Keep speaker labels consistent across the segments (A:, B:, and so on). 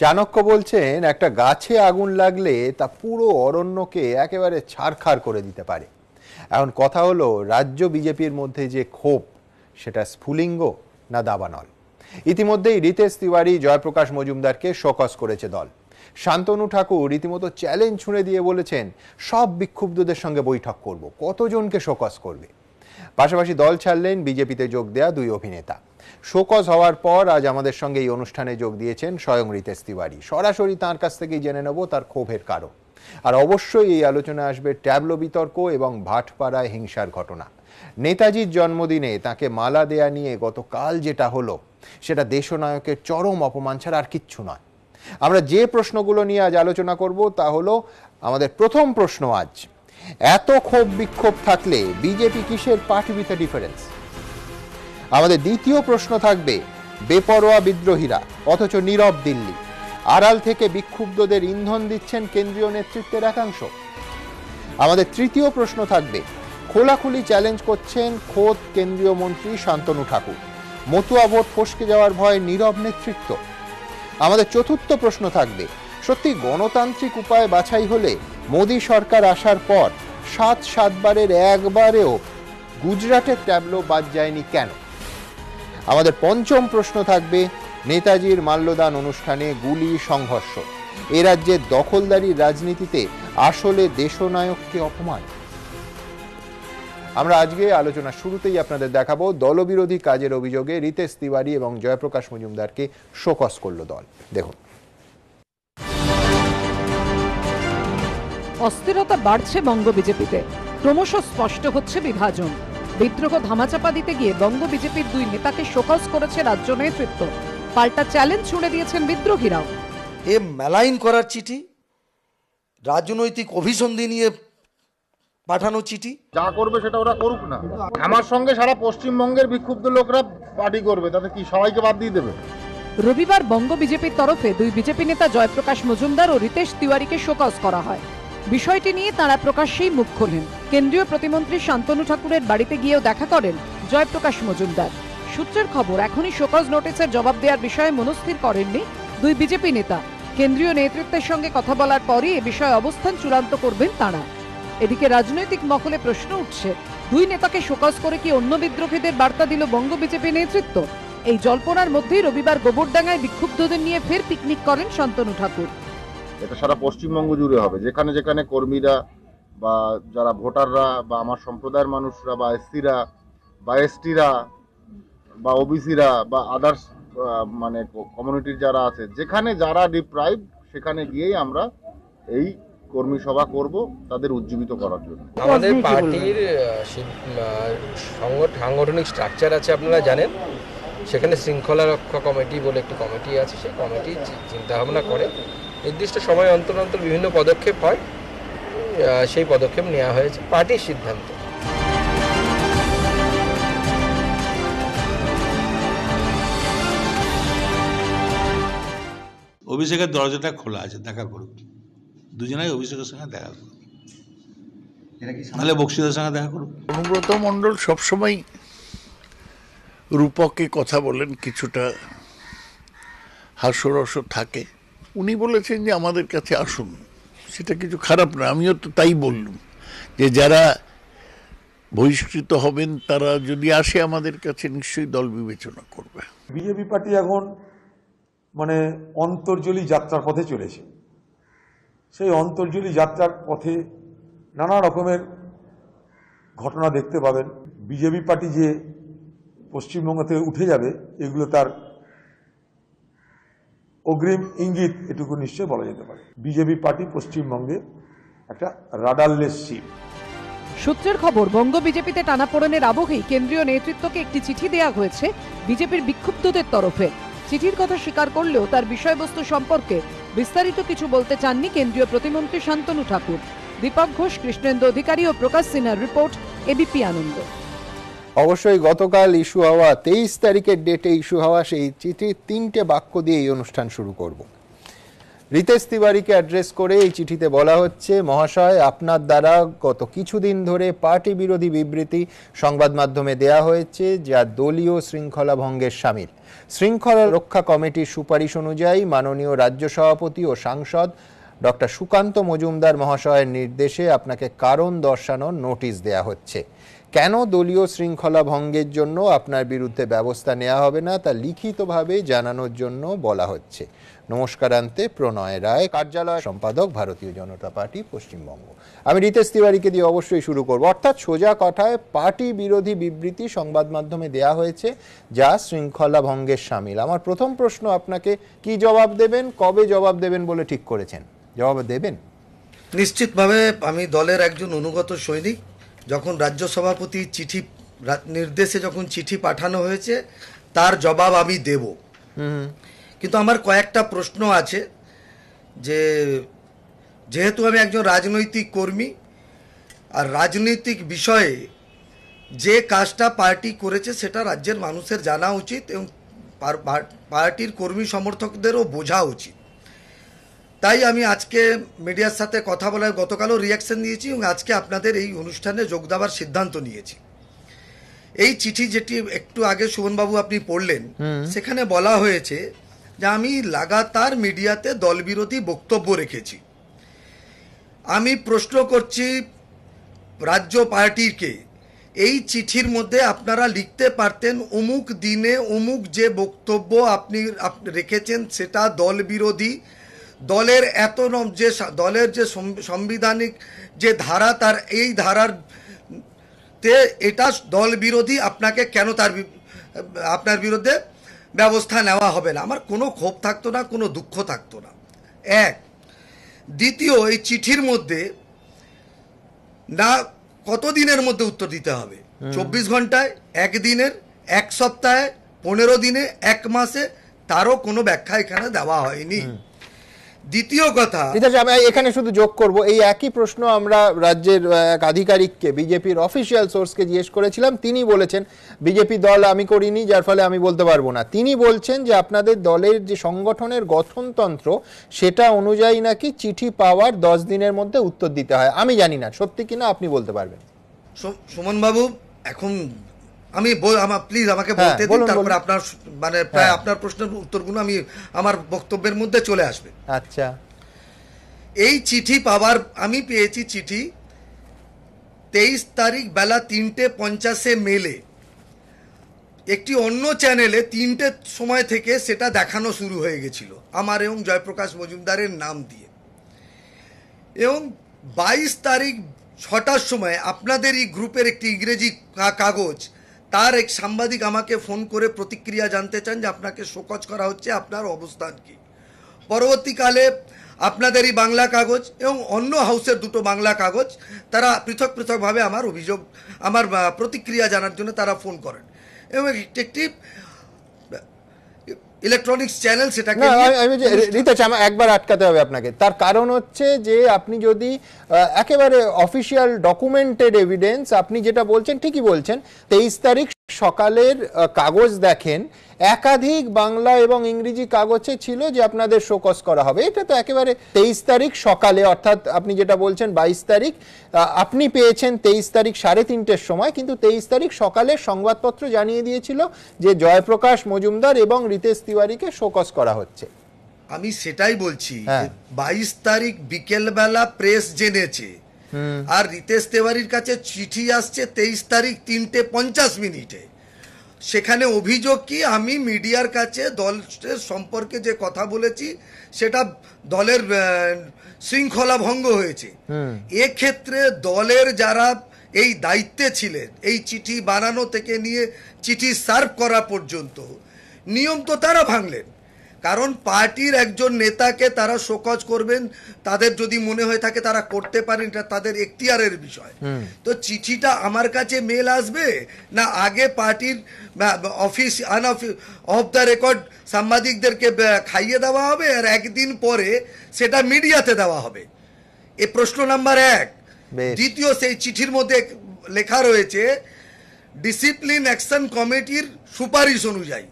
A: চাণক্য বলছেন একটা গাছে আগুন লাগলে তা পুরো অরণ্যকে একেবারে ছাড়খাড় করে দিতে পারে এখন কথা হলো রাজ্য বিজেপির মধ্যে যে ক্ষোভ সেটা স্ফুলিঙ্গ না দাবানল ইতিমধ্যেই রিতেশ তিওয়ারি জয়প্রকাশ মজুমদারকে শোকস করেছে দল শান্তনু ঠাকুর রীতিমতো চ্যালেঞ্জ ছুঁড়ে দিয়ে বলেছেন সব বিক্ষুব্ধদের সঙ্গে বৈঠক করব কতজনকে শোকস করবে পাশাপাশি দল ছাড়লেন বিজেপিতে যোগ দেয়া দুই অভিনেতা শোকজ হওয়ার পর আজ আমাদের সঙ্গে এই অনুষ্ঠানে যোগ দিয়েছেন স্বয়ং রিতেশ তিওয়ারি সরাসরি তাঁর কাছ থেকেই জেনে নেব তার ক্ষোভের কারণ আর অবশ্যই এই আলোচনা আসবে ট্যাবলো বিতর্ক এবং ভাটপাড়ায় হিংসার ঘটনা নেতাজির জন্মদিনে তাকে মালা দেয়া নিয়ে গতকাল যেটা হলো সেটা দেশনায়কের চরম অপমান ছাড়া আর কিচ্ছু নয় আমরা যে প্রশ্নগুলো নিয়ে আজ আলোচনা করব তা হলো আমাদের প্রথম প্রশ্ন আজ এত ক্ষোভ বিক্ষোভ থাকলে বিজেপি কিসের পার্টি উইথ ডিফারেন্স আমাদের দ্বিতীয় প্রশ্ন থাকবে বেপরোয়া বিদ্রোহীরা অথচ নীরব দিল্লি আড়াল থেকে বিক্ষুব্ধদের ইন্ধন দিচ্ছেন কেন্দ্রীয় নেতৃত্বের একাংশ আমাদের তৃতীয় প্রশ্ন থাকবে খোলাখুলি চ্যালেঞ্জ করছেন খোদ কেন্দ্রীয় মন্ত্রী শান্তনু ঠাকুর মতুয়া ভোট ফসকে যাওয়ার ভয়ে নীরব নেতৃত্ব আমাদের চতুর্থ প্রশ্ন থাকবে সত্যি গণতান্ত্রিক উপায় বাছাই হলে মোদী সরকার আসার পর সাত সাতবারের একবারেও গুজরাটের ট্যাবলো বাদ যায়নি কেন আমাদের পঞ্চম প্রশ্ন থাকবে নেতাজির মাল্যদান অনুষ্ঠানে গুলি সংঘর্ষ এ রাজ্যে দখলদারির রাজনীতিতে আসলে দেশনায়ককে অপমান আমরা আজকে আলোচনা শুরুতেই আপনাদের দেখাবো দলবিরোধী কাজের অভিযোগে রিতেশ তিওয়ারি এবং জয়প্রকাশ মজুমদারকে শোকস করল দল দেখুন
B: অস্থিরতা বাড়ছে বঙ্গ বিজেপিতে ক্রমশ স্পষ্ট হচ্ছে বিভাজন বিদ্রোহ ধামাচাপা দিতে গিয়ে বঙ্গ বিজেপির দুই নেতাকে শোকজ করেছে রাজ্য নেতৃত্ব পাল্টা চ্যালেঞ্জ ছুড়ে
C: দিয়েছেন বিদ্রোহীরাও এ মেলাইন করার চিঠি রাজনৈতিক অভিসন্ধি নিয়ে পাঠানো চিঠি যা করবে সেটা ওরা করুক না আমার সঙ্গে
A: সারা
B: পশ্চিমবঙ্গের বিক্ষুব্ধ লোকরা পার্টি করবে তাতে কি সবাইকে বাদ দিয়ে দেবে রবিবার বঙ্গ বিজেপির তরফে দুই বিজেপি নেতা জয়প্রকাশ মজুমদার ও রিতেশ তিওয়ারিকে শোকজ করা হয় বিষয়টি নিয়ে তারা প্রকাশ্যেই মুখ খোলেন কেন্দ্রীয় প্রতিমন্ত্রী শান্তনু ঠাকুরের বাড়িতে গিয়েও দেখা করেন জয়প্রকাশ মজুমদার সূত্রের খবর এখনই শোকজ নোটিসের জবাব দেওয়ার বিষয়ে মনস্থির করেননি দুই বিজেপি নেতা কেন্দ্রীয় নেতৃত্বের সঙ্গে কথা বলার পরই এ বিষয়ে অবস্থান চূড়ান্ত করবেন তারা এদিকে রাজনৈতিক মহলে প্রশ্ন উঠছে দুই নেতাকে শোকজ করে কি অন্য বিদ্রোহীদের বার্তা দিল বঙ্গ বিজেপি নেতৃত্ব এই জল্পনার মধ্যেই রবিবার গোবরডাঙ্গায় বিক্ষুব্ধদের নিয়ে ফের পিকনিক করেন শান্তনু ঠাকুর
A: এটা সারা পশ্চিমবঙ্গ জুড়ে হবে যেখানে যেখানে কর্মীরা বা যারা ভোটাররা বা আমার সম্প্রদায়ের মানুষরা বা এসসিরা বা এসটিরা বা ওবিসিরা বা আদার্স মানে কমিউনিটির যারা আছে যেখানে যারা ডিপ্রাইভ সেখানে গিয়েই আমরা এই কর্মী সভা করব তাদের উজ্জীবিত করার জন্য আমাদের পার্টির সাংগঠনিক স্ট্রাকচার আছে আপনারা জানেন সেখানে শৃঙ্খলা রক্ষা কমিটি বলে একটি কমিটি আছে সেই কমিটি চিন্তাভাবনা করে নির্দিষ্ট সময় অন্তর অন্তর বিভিন্ন পদক্ষেপ হয়
D: সেই পদক্ষেপ নেওয়া হয়েছে পার্টির সিদ্ধান্ত অভিষেকের দরজাটা খোলা আছে দেখা করুক দুজনাই অভিষেকের সঙ্গে দেখা করুক
E: তাহলে
F: বক্সিদের সঙ্গে দেখা করুক অনুব্রত মণ্ডল সবসময় রূপকে কথা বলেন কিছুটা হাস্যরস থাকে উনি বলেছেন যে আমাদের কাছে আসুন সেটা কিছু খারাপ না আমিও তো তাই বললুম যে যারা বহিষ্কৃত হবেন তারা যদি
D: আসে আমাদের কাছে নিশ্চয়ই দল বিবেচনা করবে বিজেপি পার্টি এখন মানে অন্তর্জলী যাত্রার পথে চলেছে সেই অন্তর্জলী যাত্রার পথে নানা রকমের ঘটনা দেখতে পাবেন বিজেপি পার্টি যে পশ্চিমবঙ্গ থেকে উঠে যাবে এগুলো তার অগ্রিম ইঙ্গিত এটুকু নিশ্চয় বলা যেতে পারে বিজেপি পার্টি পশ্চিমবঙ্গে একটা রাডারলেস শিপ
B: সূত্রের খবর বঙ্গ বিজেপিতে টানাপোড়েনের আবহেই কেন্দ্রীয় নেতৃত্বকে একটি চিঠি দেয়া হয়েছে বিজেপির বিক্ষুব্ধদের তরফে চিঠির কথা স্বীকার করলেও তার বিষয়বস্তু সম্পর্কে বিস্তারিত কিছু বলতে চাননি কেন্দ্রীয় প্রতিমন্ত্রী শান্তনু ঠাকুর দীপক ঘোষ কৃষ্ণেন্দু অধিকারী ও প্রকাশ সিনহার রিপোর্ট এবিপি আনন্দ
A: অবশ্যই গতকাল ইস্যু হওয়া তেইশ তারিখের ডেটে ইস্যু হওয়া সেই চিঠির তিনটে বাক্য দিয়ে এই অনুষ্ঠান শুরু করব রিতেশ তিওয়ারিকে অ্যাড্রেস করে এই চিঠিতে বলা হচ্ছে মহাশয় আপনার দ্বারা গত কিছুদিন ধরে পার্টি বিরোধী বিবৃতি সংবাদ মাধ্যমে দেয়া হয়েছে যা দলীয় শৃঙ্খলা ভঙ্গের সামিল শৃঙ্খলা রক্ষা কমিটির সুপারিশ অনুযায়ী মাননীয় রাজ্য সভাপতি ও সাংসদ ডক্টর সুকান্ত মজুমদার মহাশয়ের নির্দেশে আপনাকে কারণ দর্শানোর নোটিশ দেয়া হচ্ছে কেন দলীয় শৃঙ্খলা ভঙ্গের জন্য আপনার বিরুদ্ধে ব্যবস্থা নেওয়া হবে না তা লিখিতভাবে জানানোর জন্য বলা হচ্ছে নমস্কারান্তে প্রণয় রায় কার্যালয় সম্পাদক ভারতীয় জনতা পার্টি পশ্চিমবঙ্গ আমি রিতেশ তিওয়ারিকে দিয়ে অবশ্যই শুরু করব অর্থাৎ সোজা কথায় পার্টি বিরোধী বিবৃতি সংবাদ মাধ্যমে দেয়া হয়েছে যা শৃঙ্খলা ভঙ্গের সামিল আমার প্রথম প্রশ্ন আপনাকে কি
C: জবাব দেবেন কবে জবাব দেবেন বলে ঠিক করেছেন জবাব দেবেন নিশ্চিতভাবে আমি দলের একজন অনুগত সৈনিক যখন রাজ্য সভাপতি চিঠি নির্দেশে যখন চিঠি পাঠানো হয়েছে তার জবাব আমি দেব কিন্তু আমার কয়েকটা প্রশ্ন আছে যে যেহেতু আমি একজন রাজনৈতিক কর্মী আর রাজনৈতিক বিষয়ে যে কাজটা পার্টি করেছে সেটা রাজ্যের মানুষের জানা উচিত এবং পার্টির কর্মী সমর্থকদেরও বোঝা উচিত তাই আমি আজকে মিডিয়ার সাথে কথা বলার গতকালও রিয়াকশান দিয়েছি এবং আজকে আপনাদের এই অনুষ্ঠানে যোগ দেওয়ার সিদ্ধান্ত নিয়েছি এই চিঠি যেটি একটু আগে সুমনবাবু আপনি পড়লেন সেখানে বলা হয়েছে যে আমি লাগাতার মিডিয়াতে দলবিরোধী বক্তব্য রেখেছি আমি প্রশ্ন করছি রাজ্য পার্টিকে এই চিঠির মধ্যে আপনারা লিখতে পারতেন অমুক দিনে অমুক যে বক্তব্য আপনি রেখেছেন সেটা দলবিরোধী দলের এত যে দলের যে সংবিধানিক যে ধারা তার এই ধারার তে এটা দল বিরোধী আপনাকে কেন তার আপনার বিরুদ্ধে ব্যবস্থা নেওয়া হবে না আমার কোনো ক্ষোভ থাকতো না কোনো দুঃখ থাকতো না এক দ্বিতীয় এই চিঠির মধ্যে না কতদিনের মধ্যে উত্তর দিতে হবে চব্বিশ ঘন্টায় একদিনের এক সপ্তাহে পনেরো দিনে এক মাসে তারও কোনো ব্যাখ্যা এখানে দেওয়া হয়নি দ্বিতীয় কথা আমি এখানে শুধু যোগ করব এই একই প্রশ্ন
A: আমরা রাজ্যের এক আধিকারিককে বিজেপির অফিসিয়াল সোর্সকে জিজ্ঞেস করেছিলাম তিনি বলেছেন বিজেপি দল আমি করিনি যার ফলে আমি বলতে পারবো না তিনি বলছেন যে আপনাদের দলের যে সংগঠনের গঠনতন্ত্র সেটা অনুযায়ী নাকি চিঠি পাওয়ার দশ দিনের মধ্যে উত্তর দিতে হয়
C: আমি জানি না সত্যি কিনা আপনি বলতে পারবেন সুমনবাবু এখন আমি আমার প্লিজ আমাকে হ্যাঁ, বলতে দিন তারপর আপনার মানে প্রায় হ্যাঁ। আপনার প্রশ্নের উত্তরগুলো আমি আমার বক্তব্যের মধ্যে চলে আসবে আচ্ছা এই চিঠি পাওয়ার আমি পেয়েছি চিঠি তেইশ তারিখ বেলা তিনটে পঞ্চাশে মেলে একটি অন্য চ্যানেলে তিনটে সময় থেকে সেটা দেখানো শুরু হয়ে গেছিল আমার এবং জয়প্রকাশ মজুমদারের নাম দিয়ে এবং বাইশ তারিখ ছটার সময় আপনাদের এই গ্রুপের একটি ইংরেজি কাগজ তার এক সাংবাদিক আমাকে ফোন করে প্রতিক্রিয়া জানতে চান যে আপনাকে শোকজ করা হচ্ছে আপনার অবস্থান কি পরবর্তীকালে আপনাদের এই বাংলা কাগজ এবং অন্য হাউসের দুটো বাংলা কাগজ তারা পৃথক পৃথকভাবে আমার অভিযোগ আমার প্রতিক্রিয়া জানার জন্য তারা ফোন করেন এবং একটি ইলেকট্রনিক্স চ্যানেল সেটাকে আমি
A: রিতাচ আমার একবার আটকাতে হবে আপনাকে তার কারণ হচ্ছে যে আপনি যদি একেবারে অফিসিয়াল ডকুমেন্টেড এভিডেন্স আপনি যেটা বলছেন ঠিকই বলছেন তেইশ তারিখ সকালের কাগজ দেখেন একাধিক বাংলা এবং ইংরেজি কাগজে ছিল যে আপনাদের শোকস করা হবে এটা তো একেবারে তেইশ তারিখ সকালে অর্থাৎ আপনি যেটা বলছেন বাইশ তারিখ আপনি পেয়েছেন তেইশ তারিখ সাড়ে তিনটের সময় কিন্তু তেইশ তারিখ সকালে সংবাদপত্র জানিয়ে দিয়েছিল যে জয়প্রকাশ মজুমদার এবং রিতেশ তিওয়ারিকে শোকস করা হচ্ছে
C: আমি সেটাই বলছি হ্যাঁ। বাইশ তারিখ বিকেলবেলা প্রেস জেনেছে আর রিতেশ তেওয়ারির কাছে চিঠি আসছে তেইশ তারিখ তিনটে পঞ্চাশ মিনিটে সেখানে অভিযোগ কি আমি মিডিয়ার কাছে দলের সম্পর্কে যে কথা বলেছি সেটা দলের শৃঙ্খলা ভঙ্গ হয়েছে এক্ষেত্রে দলের যারা এই দায়িত্বে ছিলেন এই চিঠি বানানো থেকে নিয়ে চিঠি সার্ভ করা পর্যন্ত নিয়ম তো তারা ভাঙলেন কারণ পার্টির একজন নেতাকে তারা শোকজ করবেন তাদের যদি মনে হয়ে থাকে তারা করতে পারেন এটা তাদের এখতিয়ারের বিষয় তো চিঠিটা আমার কাছে মেল আসবে না আগে পার্টির অফিস আনঅফিস অফ দ্য রেকর্ড সাংবাদিকদেরকে খাইয়ে দেওয়া হবে আর একদিন পরে সেটা মিডিয়াতে দেওয়া হবে এ প্রশ্ন নাম্বার এক দ্বিতীয় সেই চিঠির মধ্যে লেখা রয়েছে ডিসিপ্লিন অ্যাকশন কমিটির সুপারিশ অনুযায়ী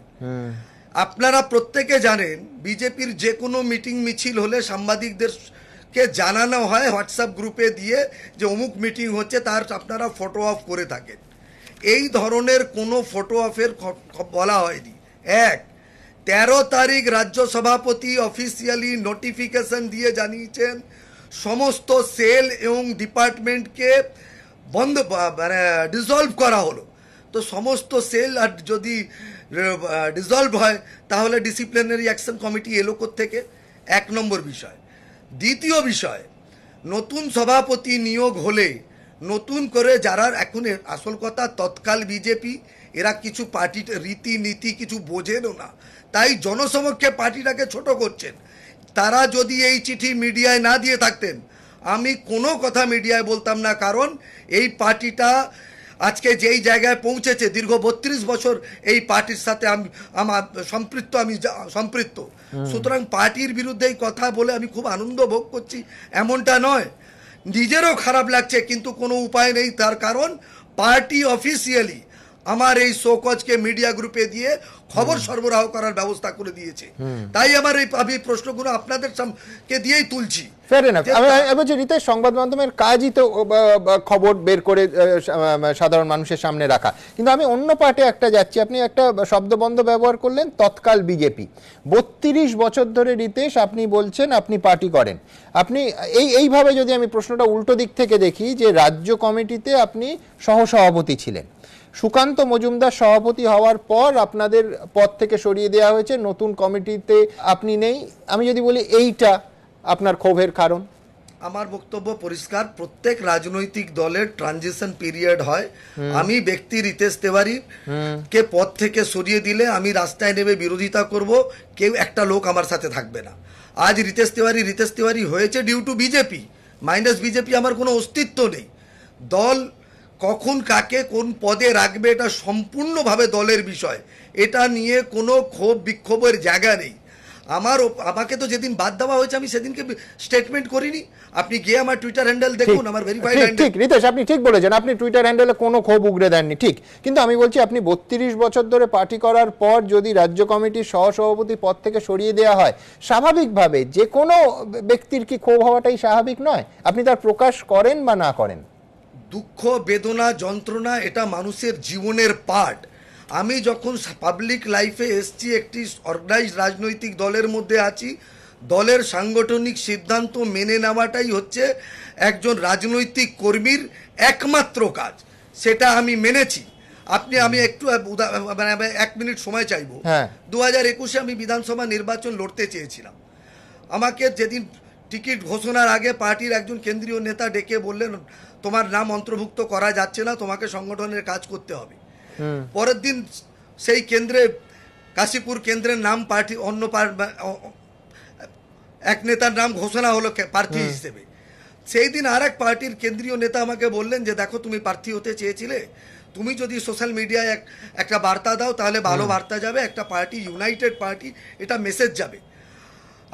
C: আপনারা প্রত্যেকে জানেন বিজেপির যে কোনো মিটিং মিছিল হলে সাংবাদিকদের কে জানানো হয় হোয়াটসঅ্যাপ গ্রুপে দিয়ে যে অমুক মিটিং হচ্ছে তার আপনারা ফটো অফ করে থাকেন এই ধরনের কোনো ফটো অফের বলা হয়নি এক তেরো তারিখ রাজ্য সভাপতি অফিসিয়ালি নোটিফিকেশন দিয়ে জানিয়েছেন সমস্ত সেল এবং ডিপার্টমেন্টকে বন্ধ মানে ডিসলভ করা হলো তো সমস্ত সেল আর যদি ডিসলভ হয় তাহলে ডিসিপ্লিনারি অ্যাকশন কমিটি এলো থেকে এক নম্বর বিষয় দ্বিতীয় বিষয় নতুন সভাপতি নিয়োগ হলে নতুন করে যারা এখন আসল কথা তৎকাল বিজেপি এরা কিছু রীতি রীতিনীতি কিছু বোঝেনও না তাই জনসমক্ষে পার্টিটাকে ছোট করছেন তারা যদি এই চিঠি মিডিয়ায় না দিয়ে থাকতেন আমি কোনো কথা মিডিয়ায় বলতাম না কারণ এই পার্টিটা আজকে যেই জায়গায় পৌঁছেছে দীর্ঘ বত্রিশ বছর এই পার্টির সাথে আমি আমার সম্পৃক্ত আমি সম্পৃক্ত সুতরাং পার্টির বিরুদ্ধে এই কথা বলে আমি খুব আনন্দ ভোগ করছি এমনটা নয় নিজেরও খারাপ লাগছে কিন্তু কোনো উপায় নেই তার কারণ পার্টি অফিসিয়ালি আমার এই শোকজকে মিডিয়া গ্রুপে দিয়ে খবর সরবরাহ করার ব্যবস্থা করে দিয়েছে তাই আমার এই আমি প্রশ্নগুলো আপনাদের কে দিয়েই তুলছি
A: রিতেশ সংবাদ মাধ্যমের কাজই তো খবর বের করে সাধারণ মানুষের সামনে রাখা কিন্তু আমি অন্য পার্টে একটা যাচ্ছি আপনি একটা শব্দবন্ধ ব্যবহার করলেন তৎকাল বিজেপি বত্রিশ বছর ধরে রিতেশ আপনি বলছেন আপনি পার্টি করেন আপনি এই এইভাবে যদি আমি প্রশ্নটা উল্টো দিক থেকে দেখি যে রাজ্য কমিটিতে আপনি সহসভাপতি ছিলেন সুকান্ত মজুমদার সভাপতি হওয়ার পর আপনাদের পদ থেকে সরিয়ে দেওয়া হয়েছে নতুন কমিটিতে আপনি নেই
C: আমি যদি বলি এইটা
A: আপনার ক্ষোভের কারণ
C: আমার বক্তব্য পরিষ্কার প্রত্যেক রাজনৈতিক দলের ট্রানজিশন পিরিয়ড হয় আমি ব্যক্তি রিতেশ তেওয়ারি কে পদ থেকে সরিয়ে দিলে আমি রাস্তায় নেমে বিরোধিতা করব কেউ একটা লোক আমার সাথে থাকবে না আজ রিতেশ তেওয়ারি রিতেশ তেওয়ারি হয়েছে due to BJP minus BJP আমার কোনো অস্তিত্ব নেই দল কখন কাকে কোন পদে রাখবে এটা সম্পূর্ণভাবে দলের বিষয় এটা নিয়ে কোনো ক্ষোভ বিক্ষোভের জায়গা নেই আমার আমাকে তো যেদিন বাদ দেওয়া হয়েছে আমি সেদিনকে স্টেটমেন্ট করিনি আপনি গিয়ে আমার টুইটার হ্যান্ডেল দেখুন আমার ভেরিফাইড হ্যান্ডেল
A: ঠিক রিতেশ আপনি ঠিক বলেছেন আপনি টুইটার হ্যান্ডেলে কোনো ক্ষোভ উগড়ে দেননি ঠিক কিন্তু আমি বলছি আপনি বত্রিশ বছর ধরে পার্টি করার পর যদি রাজ্য কমিটির সহসভাপতি পদ থেকে সরিয়ে দেওয়া হয় স্বাভাবিকভাবে যে কোনো ব্যক্তির কি ক্ষোভ হওয়াটাই স্বাভাবিক নয় আপনি তার প্রকাশ করেন
C: বা না করেন দুঃখ বেদনা যন্ত্রণা এটা মানুষের জীবনের পার্ট আমি যখন পাবলিক লাইফে এসছি একটি অর্গানাইজ রাজনৈতিক দলের মধ্যে আছি দলের সাংগঠনিক সিদ্ধান্ত মেনে নেওয়াটাই হচ্ছে একজন রাজনৈতিক কর্মীর একমাত্র কাজ সেটা আমি মেনেছি আপনি আমি একটু মানে, মানে এক মিনিট সময় চাইব হ্যাঁ। দু হাজার একুশে আমি বিধানসভা নির্বাচন লড়তে চেয়েছিলাম আমাকে যেদিন টিকিট ঘোষণার আগে পার্টির একজন কেন্দ্রীয় নেতা ডেকে বললেন তোমার নাম অন্তর্ভুক্ত করা যাচ্ছে না তোমাকে সংগঠনের কাজ করতে হবে পরের দিন সেই কেন্দ্রে কাশীপুর কেন্দ্রের নাম পার্টি অন্য এক নেতার নাম ঘোষণা হলো প্রার্থী হিসেবে সেই দিন আর এক পার্টির কেন্দ্রীয় নেতা আমাকে বললেন যে দেখো তুমি প্রার্থী হতে চেয়েছিলে তুমি যদি সোশ্যাল মিডিয়ায় এক একটা বার্তা দাও তাহলে ভালো বার্তা যাবে একটা পার্টি ইউনাইটেড পার্টি এটা মেসেজ যাবে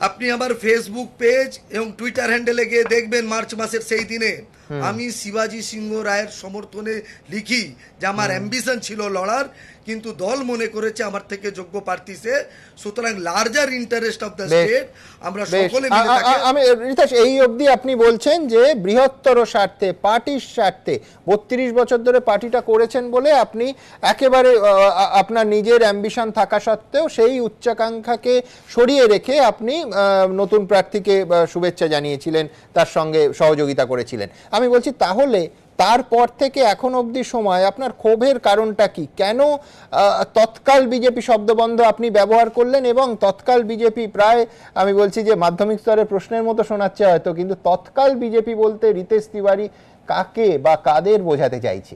C: আপনি আমার ফেসবুক পেজ এবং টুইটার হ্যান্ডেলে গিয়ে দেখবেন মার্চ মাসের সেই দিনে আমি শিবাজি সিংহ রায়ের সমর্থনে লিখি যে আমার অ্যাম্বিশন ছিল লড়ার কিন্তু দল মনে করেছে আমার থেকে যোগ্য প্রার্থী সে সুতরাং larger interest of the state আমরা সকলে আমি রিতাশ এই
A: অবধি আপনি বলছেন যে বৃহত্তর স্বার্থে পার্টির স্বার্থে বত্রিশ বছর ধরে পার্টিটা করেছেন বলে আপনি একেবারে আপনার নিজের অ্যাম্বিশন থাকা সত্ত্বেও সেই উচ্চাকাঙ্ক্ষাকে সরিয়ে রেখে আপনি নতুন প্রার্থীকে শুভেচ্ছা জানিয়েছিলেন তার সঙ্গে সহযোগিতা করেছিলেন আমি বলছি তাহলে তারপর থেকে এখন অবধি সময় আপনার ক্ষোভের কারণটা কি কেন তৎকাল বিজেপি শব্দবন্ধ আপনি ব্যবহার করলেন এবং তৎকাল বিজেপি প্রায় আমি বলছি যে মাধ্যমিক স্তরে প্রশ্নের মতো শোনাচ্ছে হয়তো কিন্তু তৎকাল বিজেপি বলতে রিতেশ তিওয়ারি কাকে বা কাদের বোঝাতে চাইছে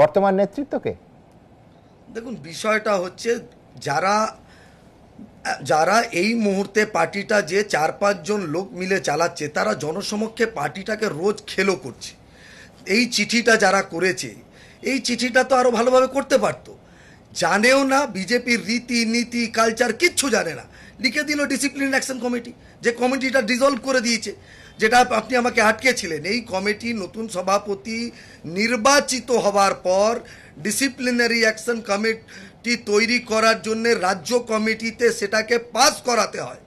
A: বর্তমান নেতৃত্বকে
C: দেখুন বিষয়টা হচ্ছে যারা যারা এই মুহূর্তে পার্টিটা যে চার পাঁচজন লোক মিলে চালাচ্ছে তারা জনসমক্ষে পার্টিটাকে রোজ খেলো করছে এই চিঠিটা যারা করেছে এই চিঠিটা তো আরও ভালোভাবে করতে পারতো জানেও না বিজেপির রীতি নীতি কালচার কিচ্ছু জানে না লিখে দিল ডিসিপ্লিন অ্যাকশন কমিটি যে কমিটিটা ডিজলভ করে দিয়েছে যেটা আপনি আমাকে আটকেছিলেন এই কমিটি নতুন সভাপতি নির্বাচিত হবার পর ডিসিপ্লিনারি অ্যাকশন কমিট টি তৈরি করার জন্য রাজ্য কমিটিতে সেটাকে পাস করাতে হয়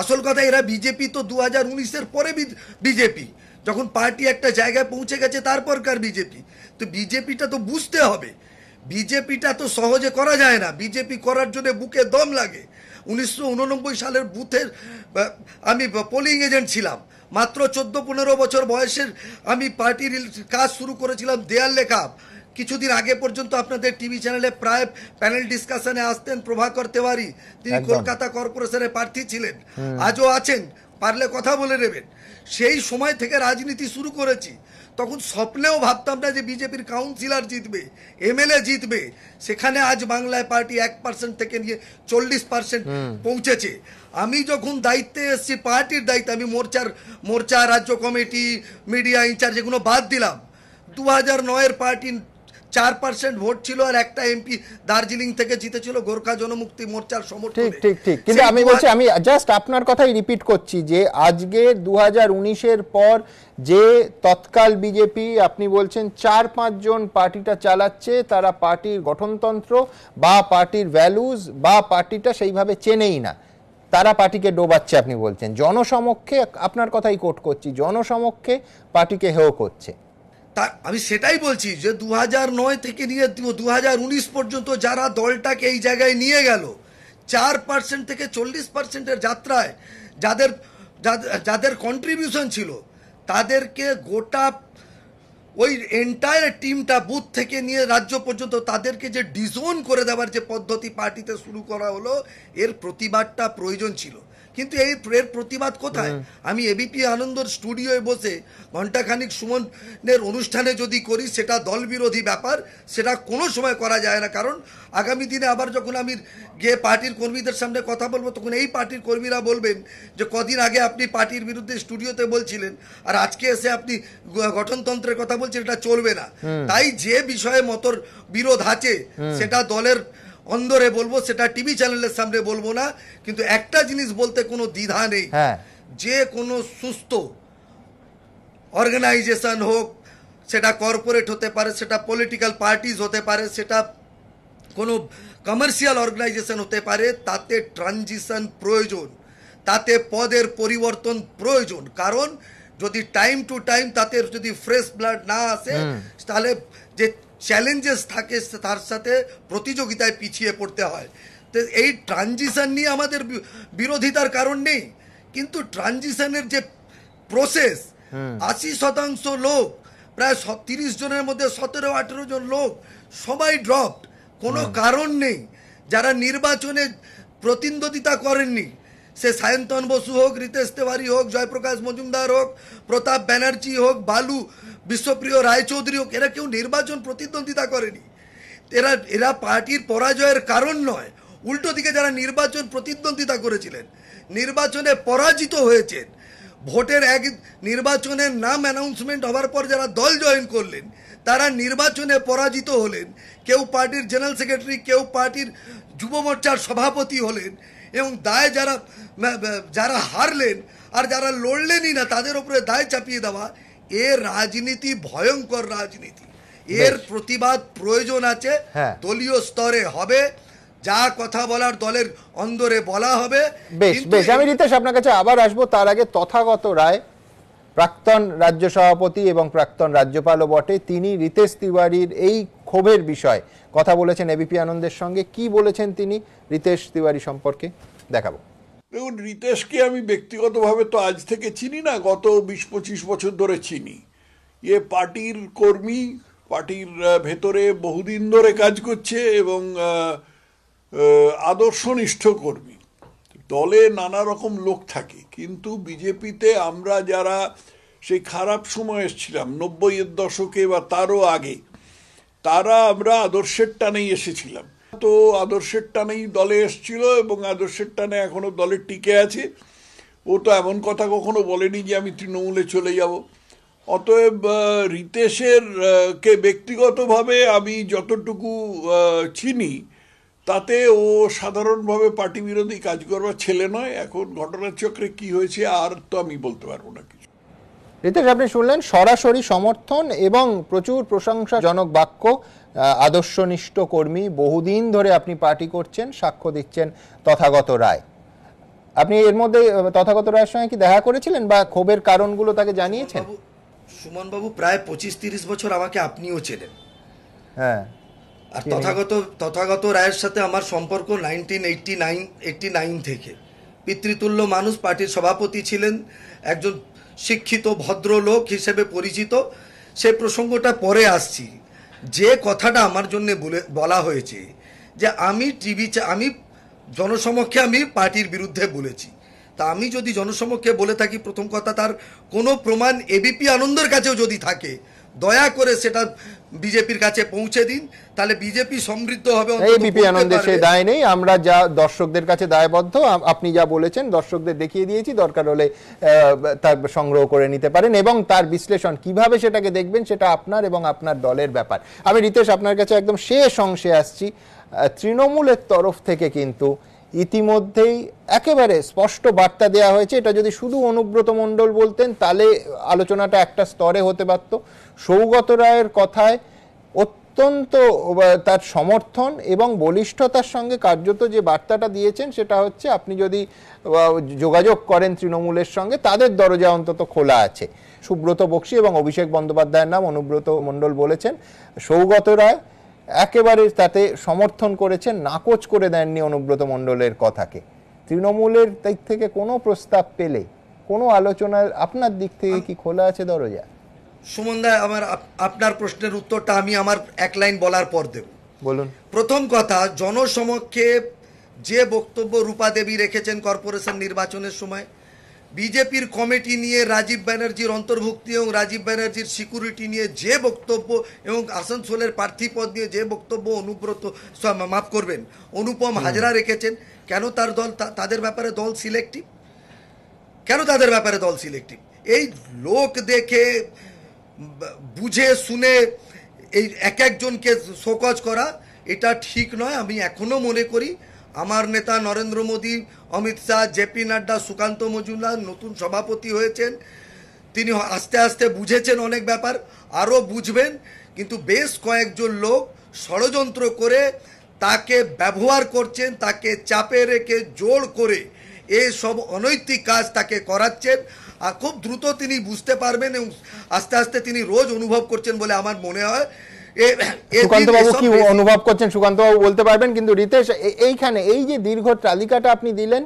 C: আসল কথা এরা বিজেপি তো দু হাজার উনিশের পরে বিজেপি যখন পার্টি একটা জায়গায় পৌঁছে গেছে তারপর কার বিজেপি তো বিজেপিটা তো বুঝতে হবে বিজেপিটা তো সহজে করা যায় না বিজেপি করার জন্য বুকে দম লাগে উনিশশো সালের বুথের আমি পোলিং এজেন্ট ছিলাম মাত্র চোদ্দো পনেরো বছর বয়সের আমি পার্টির কাজ শুরু করেছিলাম দেয়াল লেখা কিছুদিন আগে পর্যন্ত আপনাদের টিভি চ্যানেলে প্রায় প্যানেল ডিসকাশনে আসতেন প্রভাকর তেওয়ারি তিনি কলকাতা কর্পোরেশনের প্রার্থী ছিলেন আজও আছেন পারলে কথা বলে নেবেন সেই সময় থেকে রাজনীতি শুরু করেছি তখন স্বপ্নেও ভাবতাম না যে বিজেপির কাউন্সিলর জিতবে এমএলএ জিতবে সেখানে আজ বাংলায় পার্টি এক পার্সেন্ট থেকে নিয়ে চল্লিশ পার্সেন্ট পৌঁছেছে আমি যখন দায়িত্বে এসেছি পার্টির দায়িত্বে আমি মোর্চার মোর্চা রাজ্য কমিটি মিডিয়া ইনচার্জ এগুলো বাদ দিলাম দু হাজার নয়ের পার্টি চার পার্সেন্ট ভোট ছিল আর একটা এমপি দার্জিলিং থেকে জিতেছিল গোর্খা জনমুক্তি মোর্চার সমর্থন ঠিক ঠিক
A: ঠিক কিন্তু আমি বলছি আমি জাস্ট আপনার কথাই রিপিট করছি যে আজকে দু হাজার উনিশের পর যে তৎকাল বিজেপি আপনি বলছেন চার পাঁচজন পার্টিটা চালাচ্ছে তারা পার্টির গঠনতন্ত্র বা পার্টির ভ্যালুজ বা পার্টিটা সেইভাবে চেনেই না তারা পার্টিকে ডোবাচ্ছে আপনি বলছেন জনসমক্ষে আপনার কথাই কোট করছি
C: জনসমক্ষে পার্টিকে হেও করছে তা আমি সেটাই বলছি যে দু নয় থেকে নিয়ে দু পর্যন্ত যারা দলটাকে এই জায়গায় নিয়ে গেল চার পার্সেন্ট থেকে চল্লিশ পার্সেন্টের যাত্রায় যাদের যাদের কন্ট্রিবিউশন ছিল তাদেরকে গোটা ওই এন্টায়ার টিমটা বুথ থেকে নিয়ে রাজ্য পর্যন্ত তাদেরকে যে ডিজোন করে দেওয়ার যে পদ্ধতি পার্টিতে শুরু করা হলো এর প্রতিবাদটা প্রয়োজন ছিল কিন্তু এই প্রের প্রতিবাদ কোথায় আমি এবিপি আনন্দর স্টুডিওয়ে বসে ঘণ্টাখানিক সুমনের অনুষ্ঠানে যদি করি সেটা দল বিরোধী ব্যাপার সেটা কোনো সময় করা যায় না কারণ আগামী দিনে আবার যখন আমি গিয়ে পার্টির কর্মীদের সামনে কথা বলবো তখন এই পার্টির কর্মীরা বলবেন যে কদিন আগে আপনি পার্টির বিরুদ্ধে স্টুডিওতে বলছিলেন আর আজকে এসে আপনি গঠনতন্ত্রের কথা বলছেন এটা চলবে না তাই যে বিষয়ে মতর বিরোধ আছে সেটা দলের অন্দরে বলবো সেটা টিভি চ্যানেলের সামনে বলবো না কিন্তু একটা জিনিস বলতে কোনো দ্বিধা নেই হ্যাঁ। যে কোনো সুস্থ অর্গানাইজেশন হোক সেটা কর্পোরেট হতে পারে সেটা পলিটিক্যাল পার্টিজ হতে পারে সেটা কোনো কমার্শিয়াল অর্গানাইজেশন হতে পারে তাতে ট্রানজিশন প্রয়োজন তাতে পদের পরিবর্তন প্রয়োজন কারণ যদি টাইম টু টাইম তাতে যদি ফ্রেশ ব্লাড না আসে তাহলে যে চ্যালেঞ্জেস থাকে তার সাথে প্রতিযোগিতায় পিছিয়ে পড়তে হয় তো এই ট্রানজিশান নিয়ে আমাদের বিরোধিতার কারণ নেই কিন্তু ট্রানজিশনের যে প্রসেস আশি শতাংশ লোক প্রায় তিরিশ জনের মধ্যে সতেরো আঠেরো জন লোক সবাই ড্রপ কোনো কারণ নেই যারা নির্বাচনে প্রতিদ্বন্দ্বিতা করেননি সে সায়ন্তন বসু হোক রিতেশ তেওয়ারি হোক জয়প্রকাশ মজুমদার হোক প্রতাপ ব্যানার্জি হোক বালু বিশ্বপ্রিয় রায়চৌধুরী হোক এরা কেউ নির্বাচন প্রতিদ্বন্দ্বিতা করেনি এরা এরা পার্টির পরাজয়ের কারণ নয় উল্টো দিকে যারা নির্বাচন প্রতিদ্বন্দ্বিতা করেছিলেন নির্বাচনে পরাজিত হয়েছেন ভোটের এক নির্বাচনের নাম অ্যানাউন্সমেন্ট হওয়ার পর যারা দল জয়েন করলেন তারা নির্বাচনে পরাজিত হলেন কেউ পার্টির জেনারেল সেক্রেটারি কেউ পার্টির যুব মোর্চার সভাপতি হলেন এবং দায় যারা যারা হারলেন আর যারা লড়লেনই না তাদের ওপরে দায় চাপিয়ে দেওয়া এর রাজনীতি ভয়ঙ্কর রাজনীতি এর প্রতিবাদ প্রয়োজন আছে হ্যাঁ। দলীয় স্তরে হবে যা কথা বলার দলের অন্দরে বলা হবে বেশ বেশ আমি
A: রিতেশ আপনার কাছে আবার আসবো তার আগে তথাগত রায় প্রাক্তন রাজ্য সভাপতি এবং প্রাক্তন রাজ্যপালও বটে তিনি রিতেশ তিওয়ারির এই ক্ষোভের বিষয় কথা বলেছেন এবিপি আনন্দের সঙ্গে কি বলেছেন তিনি রিতেশ তিওয়ারি সম্পর্কে দেখাবো
F: দেখুন রিতেশকে আমি ব্যক্তিগতভাবে তো আজ থেকে চিনি না গত বিশ পঁচিশ বছর ধরে চিনি এ পার্টির কর্মী পার্টির ভেতরে বহুদিন ধরে কাজ করছে এবং আদর্শনিষ্ঠ কর্মী দলে নানা রকম লোক থাকে কিন্তু বিজেপিতে আমরা যারা সেই খারাপ সময় এসেছিলাম নব্বইয়ের দশকে বা তারও আগে তারা আমরা আদর্শের টানেই এসেছিলাম তো আদর্শের টানেই দলে এসছিল এবং আদর্শের টানে এখনও দলে টিকে আছে ও তো এমন কথা কখনো বলেনি যে আমি তৃণমূলে চলে যাব অতএব রিতেশের কে ব্যক্তিগতভাবে আমি যতটুকু চিনি তাতে ও সাধারণভাবে পার্টি বিরোধী কাজ করবার ছেলে নয় এখন ঘটনার চক্রে কি হয়েছে আর তো আমি বলতে পারবো না কিছু
A: রিতেশ আপনি শুনলেন সরাসরি সমর্থন এবং প্রচুর প্রশংসাজনক বাক্য আদর্শনিষ্ঠ কর্মী বহুদিন ধরে আপনি পার্টি করছেন সাক্ষ্য দিচ্ছেন তথাগত রায় আপনি এর মধ্যে তথাগত রায়ের সঙ্গে কি দেখা করেছিলেন বা ক্ষোভের কারণগুলো তাকে জানিয়েছেন
C: সুমনবাবু প্রায় পঁচিশ তিরিশ বছর আমাকে আপনিও চেনেন হ্যাঁ আর তথাগত তথাগত রায়ের সাথে আমার সম্পর্ক nineteen eighty nine eighty nine থেকে পিতৃতুল্য মানুষ পার্টির সভাপতি ছিলেন একজন শিক্ষিত ভদ্রলোক হিসেবে পরিচিত সে প্রসঙ্গটা পরে আসছি যে কথাটা আমার জন্য বলে বলা হয়েছে যে আমি টিভি আমি জনসমক্ষে আমি পার্টির বিরুদ্ধে বলেছি তা আমি যদি জনসমক্ষে বলে থাকি প্রথম কথা তার কোনো প্রমাণ এবিপি আনন্দের কাছেও যদি থাকে দয়া করে সেটা বিজেপির কাছে পৌঁছে দিন তাহলে বিজেপি সমৃদ্ধ হবে এই বিপি আনন্দে সে দায়
A: নেই আমরা যা দর্শকদের কাছে দায়বদ্ধ আপনি যা বলেছেন দর্শকদের দেখিয়ে দিয়েছি দরকার হলে তার সংগ্রহ করে নিতে পারেন এবং তার বিশ্লেষণ কিভাবে সেটাকে দেখবেন সেটা আপনার এবং আপনার দলের ব্যাপার আমি রিতেশ আপনার কাছে একদম শেষ অংশে আসছি তৃণমূলের তরফ থেকে কিন্তু ইতিমধ্যেই একেবারে স্পষ্ট বার্তা দেয়া হয়েছে এটা যদি শুধু অনুব্রত মণ্ডল বলতেন তাহলে আলোচনাটা একটা স্তরে হতে পারত সৌগত রায়ের কথায় অত্যন্ত তার সমর্থন এবং বলিষ্ঠতার সঙ্গে কার্যত যে বার্তাটা দিয়েছেন সেটা হচ্ছে আপনি যদি যোগাযোগ করেন তৃণমূলের সঙ্গে তাদের দরজা অন্তত খোলা আছে সুব্রত বক্সী এবং অভিষেক বন্দ্যোপাধ্যায়ের নাম অনুব্রত মণ্ডল বলেছেন সৌগত রায় একেবারে তাতে সমর্থন করেছেন নাকচ করে দেননি অনুব্রত মণ্ডলের কথাকে তৃণমূলের দিক থেকে কোনো প্রস্তাব পেলে কোনো আলোচনার আপনার দিক থেকে কি খোলা
C: আছে দরজা সুমনদা আমার আপনার প্রশ্নের উত্তরটা আমি আমার এক লাইন বলার পর দেব বলুন প্রথম কথা জনসমক্ষে যে বক্তব্য রূপা দেবী রেখেছেন কর্পোরেশন নির্বাচনের সময় বিজেপির কমিটি নিয়ে রাজীব ব্যানার্জির অন্তর্ভুক্তি এবং রাজীব ব্যানার্জির সিকিউরিটি নিয়ে যে বক্তব্য এবং আসানসোলের প্রার্থী পদ নিয়ে যে বক্তব্য অনুব্রত মাফ করবেন অনুপম হাজরা রেখেছেন কেন তার দল তাদের ব্যাপারে দল সিলেক্টিভ কেন তাদের ব্যাপারে দল সিলেক্টিভ এই লোক দেখে বুঝে শুনে এই এক একজনকে শোকজ করা এটা ঠিক নয় আমি এখনও মনে করি আমার নেতা নরেন্দ্র মোদী অমিত শাহ জেপি নাড্ডা সুকান্ত মজুমদার নতুন সভাপতি হয়েছেন তিনি আস্তে আস্তে বুঝেছেন অনেক ব্যাপার আরও বুঝবেন কিন্তু বেশ কয়েকজন লোক ষড়যন্ত্র করে তাকে ব্যবহার করছেন তাকে চাপে রেখে জোর করে সব অনৈতিক কাজ তাকে করাচ্ছেন আর খুব দ্রুত তিনি বুঝতে পারবেন এবং আস্তে আস্তে তিনি রোজ অনুভব করছেন বলে আমার মনে হয় সুকান্ত কি অনুভব
A: করছেন বলতে পারবেন কিন্তু রিতেশ এইখানে এই যে দীর্ঘ তালিকাটা আপনি দিলেন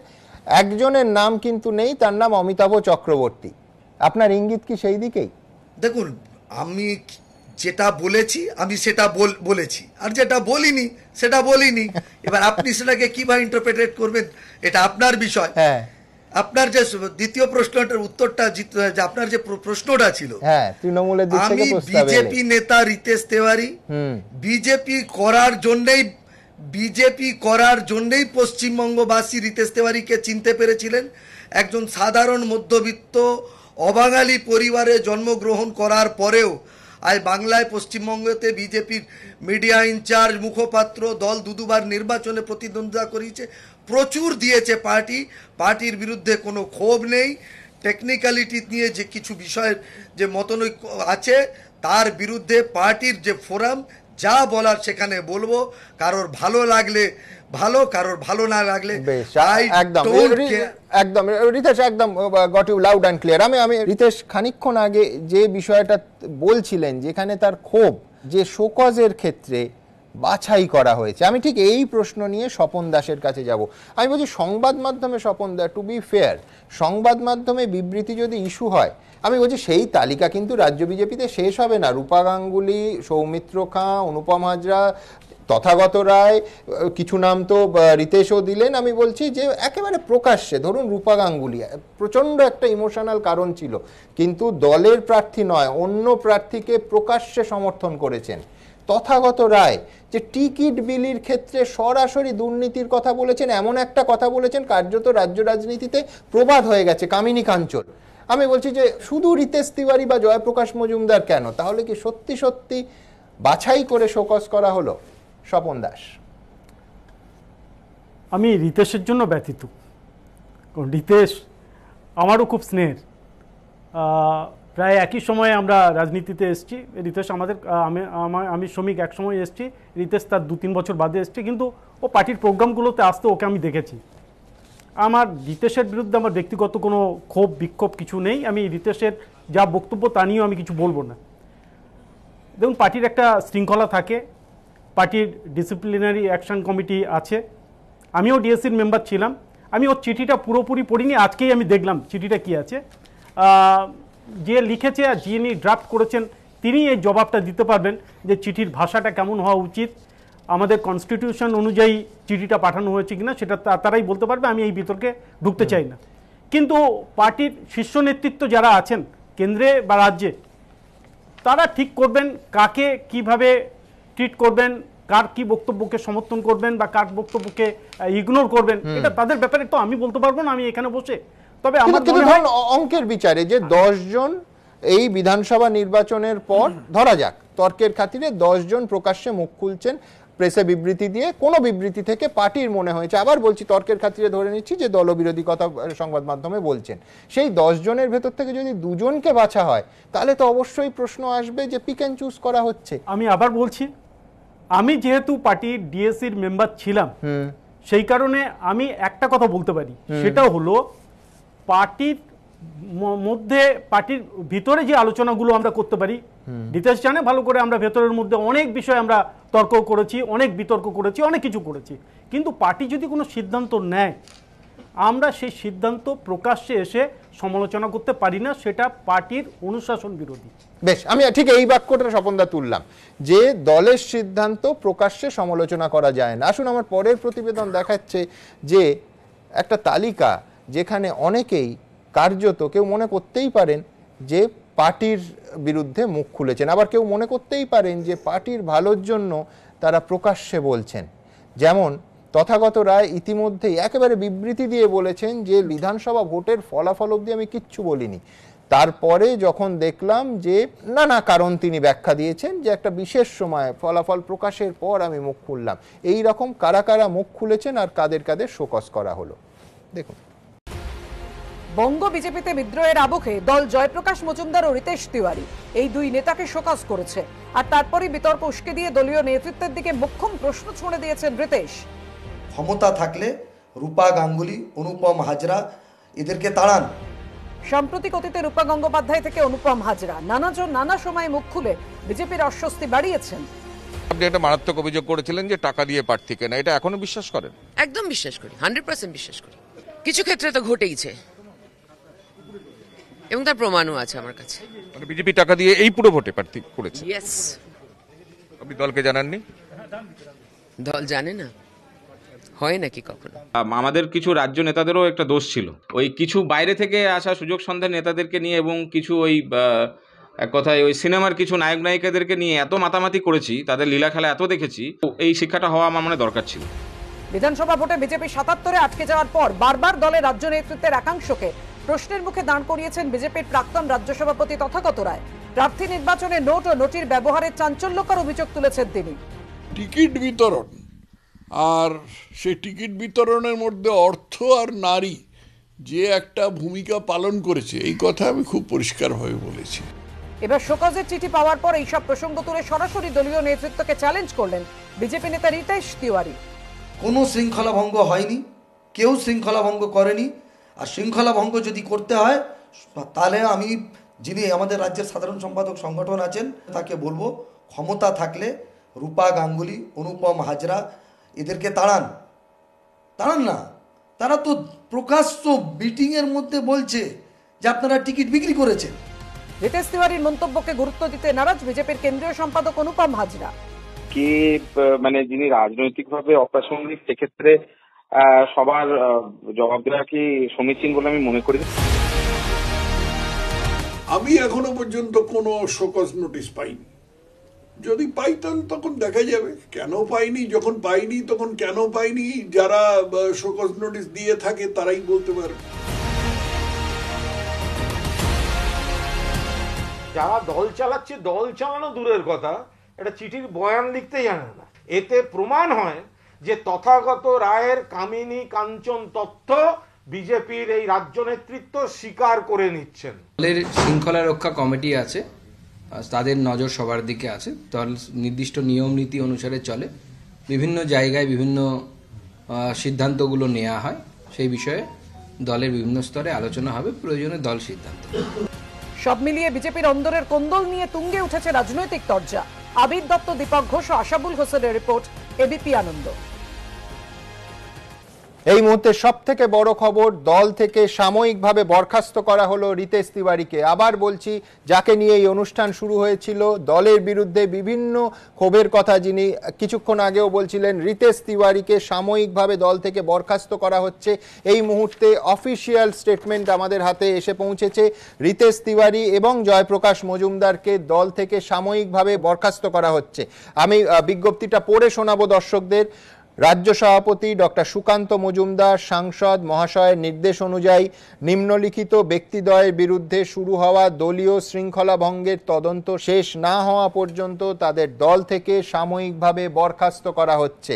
A: একজনের নাম কিন্তু নেই তার নাম অমিতাভ চক্রবর্তী আপনার ইঙ্গিত কি সেই
C: দিকেই দেখুন আমি যেটা বলেছি আমি সেটা বলেছি আর যেটা বলিনি সেটা বলিনি এবার আপনি সেটাকে কিভাবে ইন্টারপ্রেট করবেন এটা আপনার বিষয় হ্যাঁ আপনার যে দ্বিতীয় প্রশ্নটার উত্তরটা আপনার যে প্রশ্নটা ছিল হ্যাঁ, আমি বিজেপি নেতা রিতেশ তেওয়ারি বিজেপি করার জন্যই বিজেপি করার জন্যই পশ্চিমবঙ্গবাসী রিতেশ তেওয়ারিকে চিনতে পেরেছিলেন একজন সাধারণ মধ্যবিত্ত অবাঙালি পরিবারে জন্মগ্রহণ করার পরেও আজ বাংলায় পশ্চিমবঙ্গতে বিজেপির মিডিয়া ইনচার্জ মুখপাত্র দল দুদুবার নির্বাচনে প্রতিদ্বন্দ্বিতা করিয়েছে প্রচুর দিয়েছে পার্টি পার্টির বিরুদ্ধে কোনো ক্ষোভ নেই টেকনিক্যালিটি নিয়ে যে কিছু বিষয়ের যে মতনৈক্য আছে তার বিরুদ্ধে পার্টির যে ফোরাম যা বলার সেখানে বলবো কারোর ভালো লাগলে ভালো কারোর ভালো না লাগলে একদম
A: একদম রিতেশ একদম got you loud and clear আমি আমি রিতেশ খানিক্ষণ আগে যে বিষয়টা বলছিলেন যেখানে তার ক্ষোভ যে শোকজের ক্ষেত্রে বাছাই করা হয়েছে আমি ঠিক এই প্রশ্ন নিয়ে স্বপন দাসের কাছে যাব আমি বলছি সংবাদ মাধ্যমে Swapan da to be fair সংবাদ মাধ্যমে বিবৃতি যদি ইস্যু হয় আমি বলছি সেই তালিকা কিন্তু রাজ্য বিজেপিতে শেষ হবে না রূপা গাঙ্গুলি সৌমিত্র খাঁ অনুপম হাজরা তথাগত রায় কিছু নাম তো রিতেশও দিলেন আমি বলছি যে একেবারে প্রকাশ্যে ধরুন রূপা গাঙ্গুলি প্রচণ্ড একটা ইমোশনাল কারণ ছিল কিন্তু দলের প্রার্থী নয় অন্য প্রার্থীকে প্রকাশ্যে সমর্থন করেছেন তথাগত রায় যে টিকিট বিলির ক্ষেত্রে সরাসরি দুর্নীতির কথা বলেছেন এমন একটা কথা বলেছেন কার্যত রাজ্য রাজনীতিতে প্রবাদ হয়ে গেছে কামিনী কাঞ্চল আমি বলছি যে শুধু রিতেশ তিওয়ারি বা জয়প্রকাশ মজুমদার কেন তাহলে কি সত্যি সত্যি বাছাই করে শোকস করা হলো স্বপন দাস
G: আমি রিতেশের জন্য ব্যতীত রিতেশ আমারও খুব স্নেহের প্রায় একই সময়ে আমরা রাজনীতিতে এসেছি রিতেশ আমাদের আমি আমি শ্রমিক এক সময় এসেছি রিতেশ তার দু তিন বছর বাদে এসেছি কিন্তু ও পার্টির প্রোগ্রামগুলোতে আসতে ওকে আমি দেখেছি আমার রিতেশের বিরুদ্ধে আমার ব্যক্তিগত কোনো ক্ষোভ বিক্ষোভ কিছু নেই আমি রিতেশের যা বক্তব্য তা নিয়েও আমি কিছু বলবো না দেখুন পার্টির একটা শৃঙ্খলা থাকে পার্টির ডিসিপ্লিনারি অ্যাকশন কমিটি আছে আমিও ডিএসসির মেম্বার ছিলাম আমি ওর চিঠিটা পুরোপুরি পড়িনি আজকেই আমি দেখলাম চিঠিটা কি আছে যে লিখেছে আর যিনি ড্রাফট করেছেন তিনি এই জবাবটা দিতে পারবেন যে চিঠির ভাষাটা কেমন হওয়া উচিত আমাদের কনস্টিটিউশন অনুযায়ী চিঠিটা পাঠানো হয়েছে কিনা সেটা তারাই বলতে পারবে আমি এই বিতর্কে ঢুকতে চাই না কিন্তু পার্টির শীর্ষ নেতৃত্ব যারা আছেন কেন্দ্রে বা রাজ্যে তারা ঠিক করবেন কাকে কিভাবে ট্রিট করবেন কার কি বক্তব্যকে সমর্থন করবেন বা কার বক্তব্যকে ইগনোর করবেন এটা তাদের ব্যাপারে তো আমি বলতে পারবো না আমি এখানে বসে তবে আমার মনে হয়
A: অঙ্কের বিচারে যে 10 হ্যাঁ। জন এই বিধানসভা নির্বাচনের পর ধরা যাক তর্কের খাতিরে 10 জন প্রকাশ্যে মুখ খুলছেন প্রেসে বিবৃতি দিয়ে কোনো বিবৃতি থেকে পার্টির মনে হয়েছে আবার বলছি তর্কের খাতিরে ধরে নিচ্ছি যে দলবিরোধী কথা সংবাদ মাধ্যমে বলছেন সেই দশ জনের ভেতর থেকে যদি দুজনকে বাছা হয় তাহলে তো অবশ্যই প্রশ্ন আসবে যে পিক অ্যান্ড চুজ করা হচ্ছে আমি আবার বলছি আমি
G: যেহেতু পার্টির ডিএসির মেম্বার ছিলাম সেই কারণে আমি একটা কথা বলতে পারি সেটা হলো পার্টির মধ্যে পার্টির ভিতরে যে আলোচনাগুলো আমরা করতে পারি ডিটেলস জানে ভালো করে আমরা ভেতরের মধ্যে অনেক বিষয় আমরা তর্ক করেছি অনেক বিতর্ক করেছি অনেক কিছু করেছি কিন্তু পার্টি যদি কোনো সিদ্ধান্ত নেয় আমরা সেই সিদ্ধান্ত প্রকাশ্যে এসে সমালোচনা করতে পারি না সেটা পার্টির অনুশাসন বিরোধী
A: বেশ আমি ঠিক এই বাক্যটা স্বপনদা তুললাম যে দলের সিদ্ধান্ত প্রকাশ্যে সমালোচনা করা যায় না আসুন আমার পরের প্রতিবেদন দেখাচ্ছে যে একটা তালিকা যেখানে অনেকেই কার্যত কেউ মনে করতেই পারেন যে পার্টির বিরুদ্ধে মুখ খুলেছেন আবার কেউ মনে করতেই পারেন যে পার্টির ভালোর জন্য তারা প্রকাশ্যে বলছেন যেমন তথাগত রায় ইতিমধ্যেই একেবারে বিবৃতি দিয়ে বলেছেন যে বিধানসভা ভোটের ফলাফল অবধি আমি কিচ্ছু বলিনি তারপরে যখন দেখলাম যে নানা কারণ তিনি ব্যাখ্যা দিয়েছেন যে একটা বিশেষ সময় ফলাফল প্রকাশের পর আমি মুখ খুললাম এই রকম কারা কারা মুখ খুলেছেন আর কাদের কাদের শোকস করা হলো
B: দেখুন বঙ্গ বিজেপিতে বিদ্রোহের আবহে দল জয়প্রকাশ মজুমদার ও রিতেশ তিওয়ারি এই দুই নেতাকে শোকাজ করেছে আর তারপরই বিতর্ক উস্কে দিয়ে দলীয় নেতৃত্বের দিকে মুখ্যম প্রশ্ন ছুঁড়ে দিয়েছেন রিতেশ
C: ক্ষমতা থাকলে রূপা গাঙ্গুলি অনুপম হাজরা এদেরকে তাড়ান
B: সাম্প্রতিক অতীতে রূপা গঙ্গোপাধ্যায় থেকে অনুপম হাজরা নানাজন নানা সময় মুখ খুলে বিজেপির অস্বস্তি বাড়িয়েছেন
C: আপনি একটা মারাত্মক অভিযোগ
D: করেছিলেন যে টাকা দিয়ে প্রার্থী কেনা এটা এখনো বিশ্বাস করেন
B: একদম বিশ্বাস করি হান্ড্রেড পার্সেন্ট বিশ্বাস করি কিছু ক্ষেত্রে তো ঘটেইছে এবং তার প্রমাণও আছে আমার কাছে
D: মানে বিজেপি টাকা দিয়ে এই পুরো ভোটে প্রার্থী করেছে ইয়েস আপনি দলকে জানাননি
B: দল জানে না হয় নাকি কখনো
D: আমাদের কিছু রাজ্য নেতাদেরও একটা দোষ ছিল ওই কিছু বাইরে থেকে আসা সুযোগ সন্ধান নেতাদেরকে নিয়ে এবং কিছু ওই এক কথায় ওই সিনেমার কিছু নায়ক নায়িকাদেরকে নিয়ে এত মাতামাতি করেছি তাদের লীলা খেলা এত দেখেছি এই শিক্ষাটা হওয়া আমার মনে দরকার ছিল
B: বিধানসভা ভোটে বিজেপি সাতাত্তরে আটকে যাওয়ার পর বারবার দলে রাজ্য নেতৃত্বের একাংশকে প্রশ্নের মুখে দাঁড় করিয়েছেন বিজেপির প্রাক্তন রাজ্য সভাপতি তথাগত রায় প্রার্থী নির্বাচনে নোট ও নোটির ব্যবহারের চাঞ্চল্যকর অভিযোগ তুলেছেন তিনি টিকিট
F: বিতরণ আর সেই টিকিট বিতরণের মধ্যে অর্থ আর নারী যে একটা ভূমিকা পালন করেছে এই কথা আমি খুব পরিষ্কারভাবে বলেছি
B: এবার শোকজের চিঠি পাওয়ার পর এই সব প্রসঙ্গ তুলে সরাসরি দলীয় নেতৃত্বকে চ্যালেঞ্জ করলেন বিজেপি নেতা রিতেশ তিওয়ারি
C: কোনো শৃঙ্খলাভঙ্গ হয়নি কেউ শৃঙ্খলাভঙ্গ করেনি আর শৃঙ্খলা ভঙ্গ যদি করতে হয় তাহলে আমি যিনি আমাদের রাজ্যের সাধারণ সম্পাদক সংগঠন আছেন তাকে বলবো ক্ষমতা থাকলে রূপা গাঙ্গুলি অনুপম হাজরা এদেরকে তাড়ান তাড়ান না তারা তো প্রকাশ্য মিটিংয়ের মধ্যে বলছে যে আপনারা টিকিট বিক্রি করেছেন রিতেশ
B: তিওয়ারির মন্তব্যকে গুরুত্ব দিতে নারাজ বিজেপির কেন্দ্রীয় সম্পাদক অনুপম হাজরা
D: কে মানে যিনি রাজনৈতিকভাবে অপ্রাসঙ্গিক সেক্ষেত্রে সবার জবাব দেওয়া কি সমীচীন বলে আমি মনে করি আমি এখনো পর্যন্ত
F: কোনো শোকজ নোটিশ পাইনি যদি পাইতাম তখন দেখা যাবে কেন পাইনি যখন পাইনি তখন কেন পাইনি যারা শোকজ নোটিশ দিয়ে থাকে তারাই
D: বলতে পারবে যারা দল চালাচ্ছে দল চালানো দূরের কথা এটা চিঠির বয়ান লিখতে জানে না এতে প্রমাণ হয় যে তথাগত রায়ের কামিনী কাঞ্চন তথ্য বিজেপির এই রাজ্য নেতৃত্ব স্বীকার করে নিচ্ছেন
A: দলের শৃঙ্খলা রক্ষা কমিটি আছে তাদের নজর সবার দিকে আছে দল নির্দিষ্ট নিয়ম নীতি অনুসারে চলে বিভিন্ন জায়গায় বিভিন্ন সিদ্ধান্তগুলো নেওয়া হয় সেই বিষয়ে দলের বিভিন্ন স্তরে আলোচনা হবে প্রয়োজনে দল সিদ্ধান্ত
B: সব মিলিয়ে বিজেপির অন্দরের কোন্দল নিয়ে তুঙ্গে উঠেছে রাজনৈতিক তর্জা আবির দত্ত দীপক ঘোষ ও আশাবুল হোসেনের রিপোর্ট এবিপি আনন্দ
A: এই মুহূর্তে সব থেকে বড় খবর দল থেকে সাময়িকভাবে বরখাস্ত করা হলো রিতেশ তিওয়ারিকে আবার বলছি যাকে নিয়ে এই অনুষ্ঠান শুরু হয়েছিল দলের বিরুদ্ধে বিভিন্ন ক্ষোভের কথা যিনি কিছুক্ষণ আগেও বলছিলেন রিতেশ তিওয়ারিকে সাময়িকভাবে দল থেকে বরখাস্ত করা হচ্ছে এই মুহূর্তে অফিসিয়াল স্টেটমেন্ট আমাদের হাতে এসে পৌঁছেছে রিতেশ তিওয়ারি এবং জয়প্রকাশ মজুমদারকে দল থেকে সাময়িকভাবে বরখাস্ত করা হচ্ছে আমি বিজ্ঞপ্তিটা পড়ে শোনাবো দর্শকদের রাজ্য সভাপতি ডক্টর সুকান্ত মজুমদার সাংসদ মহাশয়ের নির্দেশ অনুযায়ী নিম্নলিখিত ব্যক্তিদ্বয়ের বিরুদ্ধে শুরু হওয়া দলীয় শৃঙ্খলা ভঙ্গের তদন্ত শেষ না হওয়া পর্যন্ত তাদের দল থেকে সাময়িকভাবে বরখাস্ত করা হচ্ছে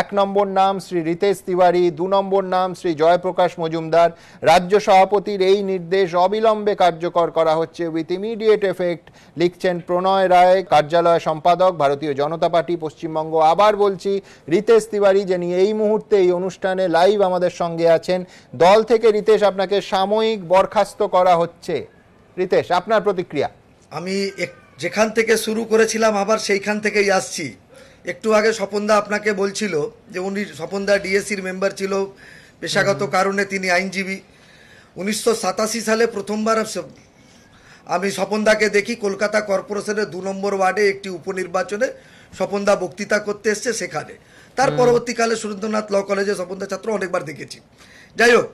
A: এক নম্বর নাম শ্রী রিতেশ তিওয়ারি দু নম্বর নাম শ্রী জয়প্রকাশ মজুমদার রাজ্য সভাপতির এই নির্দেশ অবিলম্বে কার্যকর করা হচ্ছে উইথ ইমিডিয়েট এফেক্ট লিখছেন প্রণয় রায় কার্যালয় সম্পাদক ভারতীয় জনতা পার্টি পশ্চিমবঙ্গ আবার বলছি রিতেশ তিওয়ারি যিনি এই মুহূর্তে এই অনুষ্ঠানে লাইভ আমাদের সঙ্গে আছেন দল থেকে রিতেশ আপনাকে সাময়িক বরখাস্ত করা হচ্ছে রিতেশ আপনার প্রতিক্রিয়া
C: আমি যেখান থেকে শুরু করেছিলাম আবার সেইখান থেকেই আসছি একটু আগে স্বপনদা আপনাকে বলছিল যে উনি স্বপনদা ডিএসির মেম্বার ছিল পেশাগত কারণে তিনি আইনজীবী উনিশশো সালে প্রথমবার আমি স্বপনদাকে দেখি কলকাতা কর্পোরেশনের দু নম্বর ওয়ার্ডে একটি উপনির্বাচনে স্বপনদা বক্তৃতা করতে এসছে সেখানে তার পরবর্তীকালে সুরেন্দ্রনাথ ল কলেজে স্বপনদা ছাত্র অনেকবার দেখেছি যাই হোক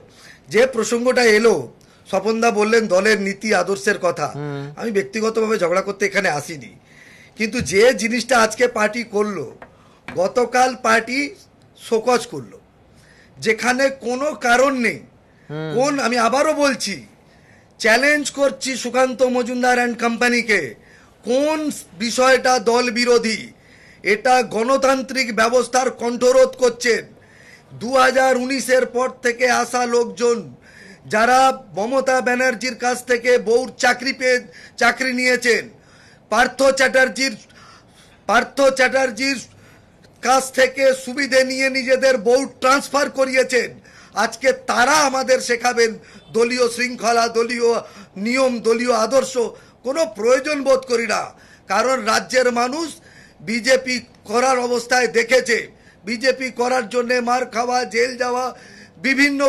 C: যে প্রসঙ্গটা এলো স্বপনদা বললেন দলের নীতি আদর্শের কথা আমি ব্যক্তিগতভাবে ঝগড়া করতে এখানে আসিনি কিন্তু যে জিনিসটা আজকে পার্টি করলো গতকাল পার্টি শোকজ করলো যেখানে কোনো কারণ নেই কোন আমি আবারও বলছি চ্যালেঞ্জ করছি সুকান্ত মজুমদার অ্যান্ড কোম্পানিকে কোন বিষয়টা দল বিরোধী এটা গণতান্ত্রিক ব্যবস্থার কণ্ঠরোধ করছেন দু হাজার উনিশের পর থেকে আসা লোকজন যারা মমতা ব্যানার্জির কাছ থেকে বউর চাকরি পেয়ে চাকরি নিয়েছেন পার্থ চ্যাটার্জির পার্থ চ্যাটার্জির কাছ থেকে সুবিধে নিয়ে নিজেদের বউ ট্রান্সফার করিয়েছেন আজকে তারা আমাদের শেখাবেন দলীয় শৃঙ্খলা দলীয় নিয়ম দলীয় আদর্শ কোনো প্রয়োজন বোধ করি না কারণ রাজ্যের মানুষ বিজেপি করার অবস্থায় দেখেছে বিজেপি করার জন্যে মার খাওয়া জেল যাওয়া বিভিন্ন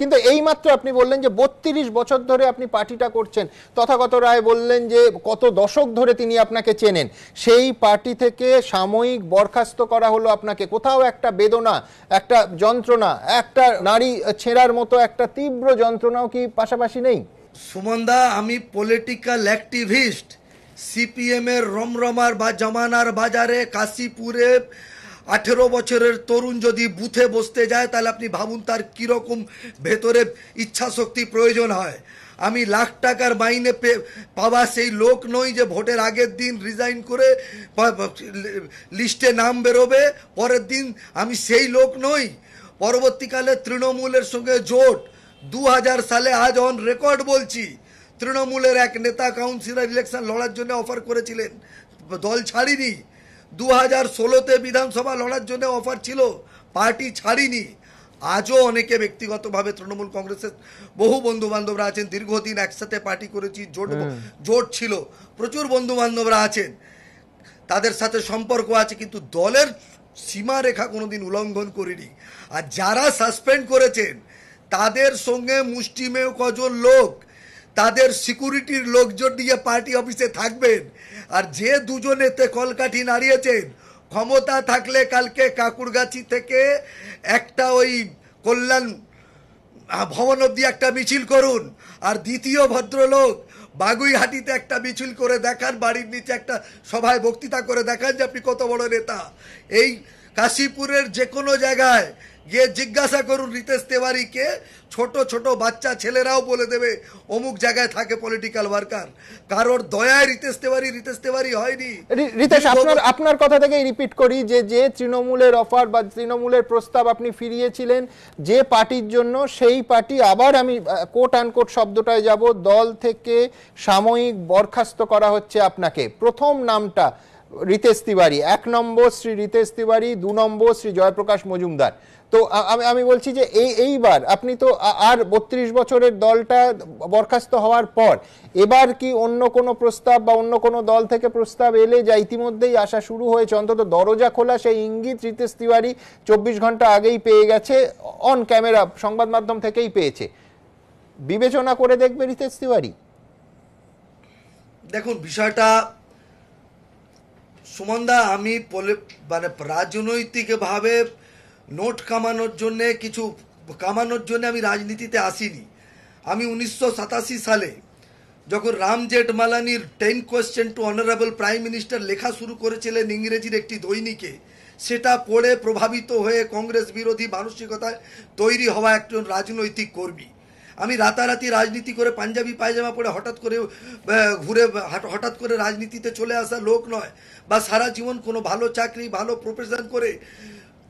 A: কিন্তু এই মাত্র আপনি বললেন যে বত্রিশ বছর ধরে আপনি পার্টিটা করছেন তথাগত রায় বললেন যে কত দশক ধরে তিনি আপনাকে চেনেন সেই পার্টি থেকে সাময়িক বরখাস্ত করা হলো আপনাকে কোথাও একটা বেদনা একটা যন্ত্রণা একটা নারী
C: ছেঁড়ার মতো একটা তীব্র যন্ত্রণাও কি পাশাপাশি নেই সুমন্দা আমি পলিটিক্যাল অ্যাক্টিভিস্ট সিপিএমের রমরমার বা জমানার বাজারে কাশীপুরে আঠেরো বছরের তরুণ যদি বুথে বসতে যায় তাহলে আপনি ভাবুন তার কীরকম ভেতরে শক্তি প্রয়োজন হয় আমি লাখ টাকার মাইনে পাওয়া সেই লোক নই যে ভোটের আগের দিন রিজাইন করে লিস্টে নাম বেরোবে পরের দিন আমি সেই লোক নই পরবর্তীকালে তৃণমূলের সঙ্গে জোট দু সালে আজ অন রেকর্ড বলছি তৃণমূলের এক নেতা কাউন্সিলর ইলেকশন লড়ার জন্য অফার করেছিলেন দল ছাড়িনি দু হাজার ষোলোতে বিধানসভা লড়ার জন্য অফার ছিল পার্টি ছাড়িনি আজও অনেকে ব্যক্তিগতভাবে তৃণমূল কংগ্রেসের বহু বন্ধু বান্ধবরা আছেন দীর্ঘদিন একসাথে পার্টি করেছি জোট হ্যাঁ। জোট ছিল প্রচুর বন্ধু বান্ধবরা আছেন তাদের সাথে সম্পর্ক আছে কিন্তু দলের সীমারেখা কোনোদিন উল্লঙ্ঘন করিনি আর যারা সাসপেন্ড করেছেন তাদের সঙ্গে মুষ্টিমেয় কজন লোক তাদের সিকিউরিটির লোকজন নিয়ে পার্টি অফিসে থাকবেন আর যে দুজনেতে কলকাঠি নাড়িয়েছেন ক্ষমতা থাকলে কালকে কাকুরগাছি থেকে একটা ওই কল্যাণ ভবন অব্দি একটা মিছিল করুন আর দ্বিতীয় ভদ্রলোক বাগুইহাটিতে একটা মিছিল করে দেখান বাড়ির নিচে একটা সভায় বক্তৃতা করে দেখান যে আপনি কত বড় নেতা এই কাশীপুরের যে কোনো জায়গায় গিয়ে জিজ্ঞাসা করুন রিতেশ তেওয়ারিকে ছোট ছোট বাচ্চা ছেলেরাও বলে দেবে অমুক জায়গায় থাকে পলিটিক্যাল ওয়ার্কার কারোর দয়ায় রিতেশ তেওয়ারি রিতেশ তেওয়ারি হয়নি রিতেশ আপনার
A: আপনার কথা থেকেই রিপিট করি যে যে তৃণমূলের অফার বা তৃণমূলের প্রস্তাব আপনি ফিরিয়েছিলেন যে পার্টির জন্য সেই পার্টি আবার আমি কোট আনকোট শব্দটায় যাব দল থেকে সাময়িক বরখাস্ত করা হচ্ছে আপনাকে প্রথম নামটা রিতেশ তিওয়ারি এক নম্বর শ্রী রিতেশ তিওয়ারি দু নম্বর শ্রী জয়প্রকাশ মজুমদার তো আমি আমি বলছি যে এই এইবার আপনি তো আর বত্রিশ বছরের দলটা বরখাস্ত হওয়ার পর এবার কি অন্য কোনো প্রস্তাব বা অন্য কোনো দল থেকে প্রস্তাব এলে যা ইতিমধ্যেই আসা শুরু হয়েছে অন্তত দরজা খোলা সেই ইঙ্গিত রিতেশ তিওয়ারি চব্বিশ ঘন্টা আগেই পেয়ে গেছে অন ক্যামেরা সংবাদ মাধ্যম থেকেই পেয়েছে বিবেচনা করে দেখবে রিতেশ তিওয়ারি
C: দেখুন বিষয়টা সুমনদা আমি মানে রাজনৈতিকভাবে নোট কামানোর জন্যে কিছু কামানোর জন্য আমি রাজনীতিতে আসিনি আমি উনিশশো সালে যখন রাম জেঠমালানির ten question to honourable prime minister লেখা শুরু করেছিলেন ইংরেজির একটি দৈনিকে সেটা পড়ে প্রভাবিত হয়ে কংগ্রেস বিরোধী মানসিকতায় তৈরি হওয়া একজন রাজনৈতিক কর্মী আমি রাতারাতি রাজনীতি করে পাঞ্জাবি পায়জামা পরে হঠাৎ করে ঘুরে হঠাৎ করে রাজনীতিতে চলে আসা লোক নয় বা সারা জীবন কোনো ভালো চাকরি ভালো প্রফেশন করে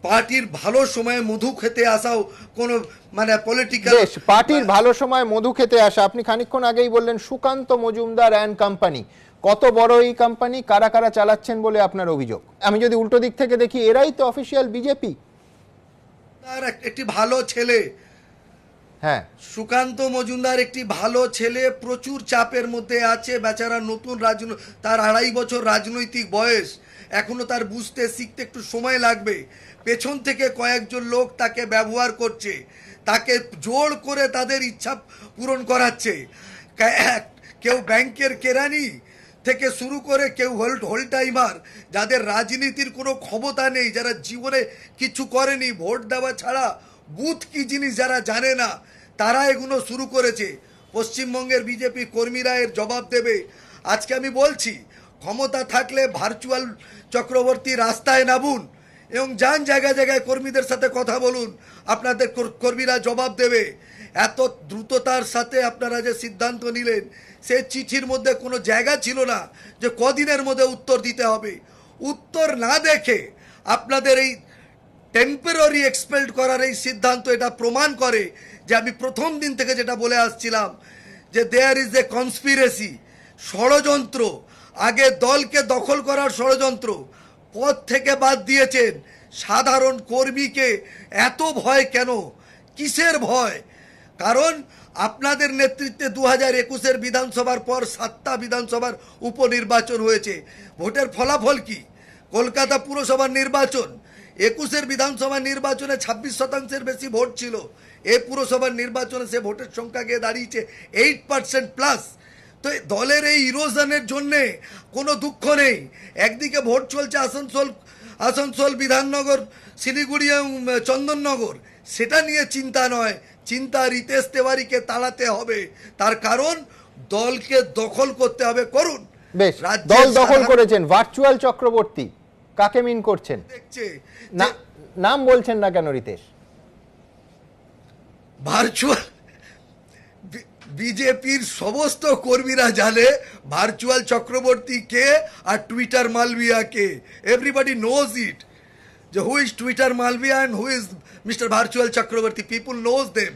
C: পার্টির ভালো সময়ে মধু খেতে আসাও কোন
A: মানে পলিটিক্যাল পার্টির ভালো সময় মধু খেতে আসা আপনি খানিকক্ষণ আগেই বললেন সুকান্ত মজুমদার অ্যান্ড কোম্পানি কত বড় এই কোম্পানি কারা কারা চালাচ্ছেন বলে আপনার অভিযোগ আমি যদি উল্টো
C: দিক থেকে দেখি এরাই তো অফিসিয়াল বিজেপি তার একটি ভালো ছেলে হ্যাঁ সুকান্ত মজুমদার একটি ভালো ছেলে প্রচুর চাপের মধ্যে আছে বেচারা নতুন রাজনৈতিক তার আড়াই বছর রাজনৈতিক বয়স এখনও তার বুঝতে শিখতে একটু সময় লাগবে পেছন থেকে কয়েকজন লোক তাকে ব্যবহার করছে তাকে জোর করে তাদের ইচ্ছা পূরণ করাচ্ছে কেউ ব্যাংকের কেরানি থেকে শুরু করে কেউ হোল্ড হোল টাইমার যাদের রাজনীতির কোনো ক্ষমতা নেই যারা জীবনে কিছু করেনি ভোট দেওয়া ছাড়া বুথ কি জিনিস যারা জানে না তারা এগুলো শুরু করেছে পশ্চিমবঙ্গের বিজেপি কর্মীরা এর জবাব দেবে আজকে আমি বলছি ক্ষমতা থাকলে ভার্চুয়াল চক্রবর্তী রাস্তায় নামুন এবং যান জায়গায় জায়গায় কর্মীদের সাথে কথা বলুন আপনাদের কর্মীরা জবাব দেবে এত দ্রুততার সাথে আপনারা যে সিদ্ধান্ত নিলেন সে চিঠির মধ্যে কোনো জায়গা ছিল না যে কদিনের মধ্যে উত্তর দিতে হবে উত্তর না দেখে আপনাদের এই টেম্পোরারি এক্সপেল্ড করার এই সিদ্ধান্ত এটা প্রমাণ করে যে আমি প্রথম দিন থেকে যেটা বলে আসছিলাম যে দেয়ার ইজ এ কনস্পিরেসি ষড়যন্ত্র আগে দলকে দখল করার ষড়যন্ত্র পদ থেকে বাদ দিয়েছেন সাধারণ কর্মীকে এত ভয় কেন কিসের ভয় কারণ আপনাদের নেতৃত্বে দু হাজার একুশের বিধানসভার পর সাতটা বিধানসভার উপনির্বাচন হয়েছে ভোটের ফলাফল কি কলকাতা পুরসভার নির্বাচন একুশের বিধানসভা নির্বাচনে ২৬ শতাংশের বেশি ভোট ছিল এ পুরসভার নির্বাচনে সে ভোটের সংখ্যা গিয়ে দাঁড়িয়েছে এইট পার্সেন্ট প্লাস তো দলের এই ইরোজনের জন্যে কোনো দুঃখ নেই একদিকে ভোট চলছে আসানসোল আসানসোল বিধাননগর শিলিগুড়ি এবং চন্দননগর সেটা নিয়ে চিন্তা নয় চিন্তা রিতেশ তেওয়ারিকে তাড়াতে হবে তার কারণ দলকে দখল করতে হবে করুন
A: বেশ দল দখল করেছেন ভার্চুয়াল চক্রবর্তী কাকে মিন করছেন দেখছে নাম বলছেন না কেন রিতেশ
C: ভার্চুয়াল বিজেপির সমস্ত কর্মীরা জানে ভার্চুয়াল চক্রবর্তী কে আর টুইটার মালভিয়া কে এভরিবাডি নোজ ইট যে who is Twitter Malviya and who is mister virtual Chakraborty people know them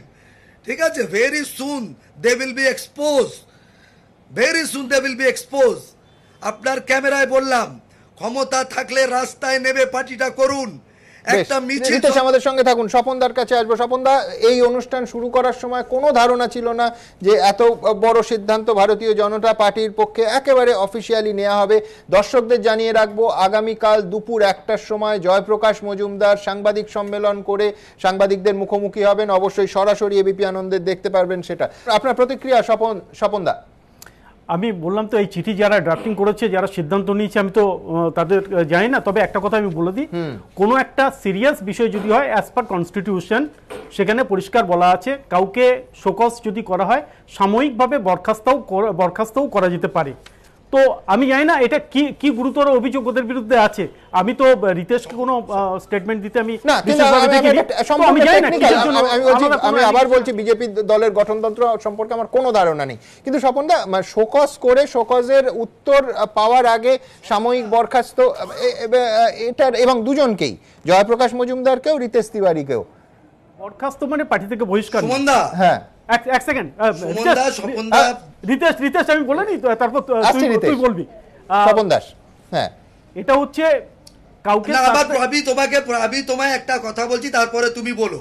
C: ঠিক আছে very soon they will be expose very soon they will be expose আপনার ক্যামেরায় বললাম ক্ষমতা থাকলে রাস্তায় নেবে পার্টিটা করুন একটা মিছিল আমাদের সঙ্গে থাকুন স্বপনদার কাছে আসবো স্বপনদা এই
A: অনুষ্ঠান শুরু করার সময় কোনো ধারণা ছিল না যে এত বড় সিদ্ধান্ত ভারতীয় জনতা পার্টির পক্ষে একেবারে অফিসিয়ালি নেওয়া হবে দর্শকদের জানিয়ে রাখবো আগামীকাল দুপুর একটার সময় জয়প্রকাশ মজুমদার সাংবাদিক সম্মেলন করে সাংবাদিকদের মুখোমুখি হবেন অবশ্যই সরাসরি এবিপি আনন্দের দেখতে পারবেন সেটা আপনার প্রতিক্রিয়া স্বপন স্বপনদা আমি
G: বললাম তো এই চিঠি যারা ড্রাফটিং করেছে যারা সিদ্ধান্ত নিয়েছে আমি তো তাদের জানি না তবে একটা কথা আমি বলে দিই কোনো একটা সিরিয়াস বিষয় যদি হয় অ্যাজ পার কনস্টিটিউশন সেখানে পরিষ্কার বলা আছে কাউকে শোকস যদি করা হয় সাময়িকভাবে বরখাস্তও বরখাস্তও করা যেতে পারে তো আমি জানি না এটা কি কি গুরুতর অভিযোগ ওদের বিরুদ্ধে আছে আমি তো
A: রিতেশকে কোনো স্টেটমেন্ট দিতে আমি আমি আবার বলছি বিজেপি দলের গঠনতন্ত্র সম্পর্কে আমার কোনো ধারণা নেই কিন্তু স্বপনদা মানে শোকজ করে শোকজের উত্তর পাওয়ার আগে সাময়িক বরখাস্ত এটার এবং দুজনকেই জয়প্রকাশ মজুমদারকেও রিতেশ তিওয়ারিকেও বরখাস্ত মানে পার্টি থেকে বহিষ্কার হ্যাঁ
G: এক সেকেন্ড রিতেশ রিতেশ
A: আমি বলে নি
C: তারপর তুই বলবি স্বপন দাস হ্যাঁ এটা হচ্ছে কাউকে আবার প্রভাবি তোমাকে প্রভাবি তোমায় একটা কথা বলছি তারপরে তুমি বলো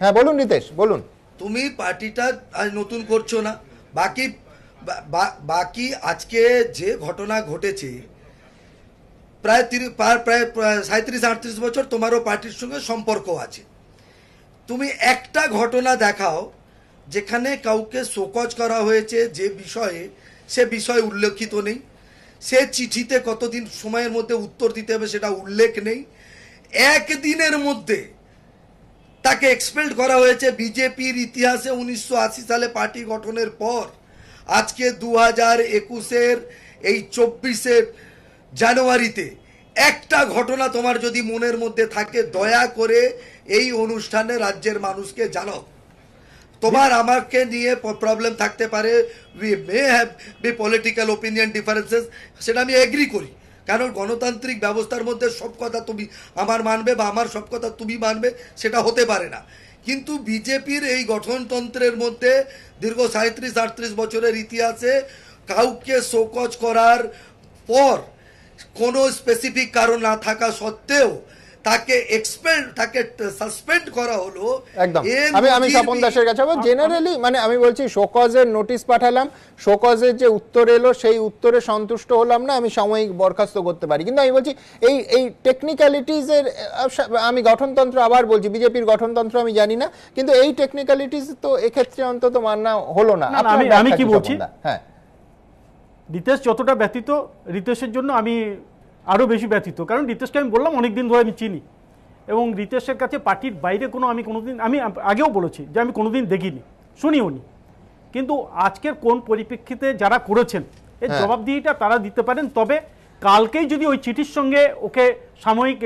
C: হ্যাঁ বলুন রিতেশ বলুন তুমি পার্টিটা আজ নতুন করছো না বাকি বাকি আজকে যে ঘটনা ঘটেছে প্রায় প্রায় সাঁত্রিশ আটত্রিশ বছর তোমারও পার্টির সঙ্গে সম্পর্ক আছে তুমি একটা ঘটনা দেখাও যেখানে কাউকে শোকজ করা হয়েছে যে বিষয়ে সে বিষয় উল্লেখিত নেই সে চিঠিতে কতদিন সময়ের মধ্যে উত্তর দিতে হবে সেটা উল্লেখ নেই একদিনের মধ্যে তাকে এক্সপেল্ড করা হয়েছে বিজেপির ইতিহাসে উনিশশো সালে পার্টি গঠনের পর আজকে দু হাজার একুশের এই চব্বিশে জানুয়ারিতে একটা ঘটনা তোমার যদি মনের মধ্যে থাকে দয়া করে এই অনুষ্ঠানে রাজ্যের মানুষকে জানাও তোমার আমাকে নিয়ে প্রবলেম থাকতে পারে we may have be political opinion differences সেটা আমি এগ্রি করি কারণ গণতান্ত্রিক ব্যবস্থার মধ্যে সব কথা তুমি আমার মানবে বা আমার সব কথা তুমি মানবে সেটা হতে পারে না কিন্তু বিজেপির এই গঠনতন্ত্রের মধ্যে দীর্ঘ সাঁত্রিশ আটত্রিশ বছরের ইতিহাসে কাউকে শোকজ করার পর কোনো স্পেসিফিক কারণ না থাকা সত্ত্বেও তাকে এক্সপেল তাকে সাসপেন্ড করা হলো একদম আমি আমি স্বপন দাসের
A: কাছে জেনারেলি মানে আমি বলছি শোকজের নোটিশ পাঠালাম শোকজের যে উত্তর এলো সেই উত্তরে সন্তুষ্ট হলাম না আমি সাময়িক বরখাস্ত করতে পারি কিন্তু আমি বলছি এই এই টেকনিক্যালিটিজের আমি গঠনতন্ত্র আবার বলছি বিজেপির গঠনতন্ত্র আমি জানি না কিন্তু এই টেকনিক্যালিটিজ তো এক্ষেত্রে অন্তত মানা হলো না আমি আমি কি বলছি
G: হ্যাঁ রিতেশ যতটা ব্যতীত রিতেশের জন্য আমি আরও বেশি ব্যতীত কারণ রিতেশকে আমি বললাম অনেক দিন ধরে আমি চিনি এবং রিতেশের কাছে পার্টির বাইরে কোনো আমি কোনোদিন আমি আগেও বলেছি যে আমি কোনো দিন দেখিনি শুনিও নি কিন্তু আজকের কোন পরিপ্রেক্ষিতে যারা করেছেন এর হ্যাঁ। জবাবদিহিটা তারা দিতে পারেন তবে কালকেই যদি ওই চিঠির সঙ্গে ওকে সাময়িক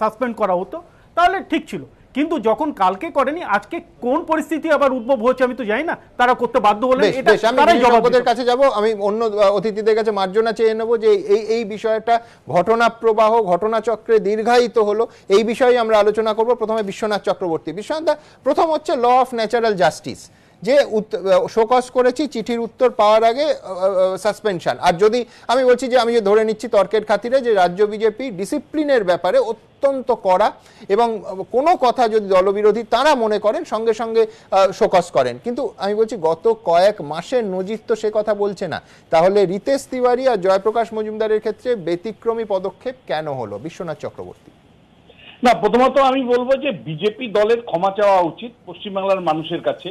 G: সাসপেন্ড করা হতো তাহলে ঠিক ছিল কিন্তু যখন কালকে করেনি আজকে কোন পরিস্থিতি আবার উদ্ভব হয়েছে
A: আমি তো জানি না তারা করতে বাধ্য হলেন এটা কাছে যাব আমি অন্য অতিথিদের কাছে মার্জনা চেয়ে নেব যে এই এই বিষয়টা ঘটনা প্রবাহ ঘটনা চক্রে দীর্ঘায়িত হলো এই বিষয়ে আমরা আলোচনা করব প্রথমে বিশ্বনাথ চক্রবর্তী বিশ্বনাথ প্রথম হচ্ছে ল অফ ন্যাচারাল জাস্টিস যে শোকস করেছি চিঠির উত্তর পাওয়ার আগে সাসপেনশন আর যদি আমি বলছি যে আমি যে ধরে নিচ্ছি তর্কের খাতিরে যে রাজ্য বিজেপি ডিসিপ্লিনের ব্যাপারে অত্যন্ত কড়া এবং কোনো কথা যদি দলবিরোধী তারা মনে করেন সঙ্গে সঙ্গে শোকস করেন কিন্তু আমি বলছি গত কয়েক মাসের নজির তো সে কথা বলছে না তাহলে রিতেশ তিওয়ারি আর জয়প্রকাশ মজুমদারের ক্ষেত্রে ব্যতিক্রমী পদক্ষেপ কেন হলো বিশ্বনাথ চক্রবর্তী
D: না প্রথমত আমি বলবো যে বিজেপি দলের ক্ষমা চাওয়া উচিত পশ্চিমবাংলার মানুষের কাছে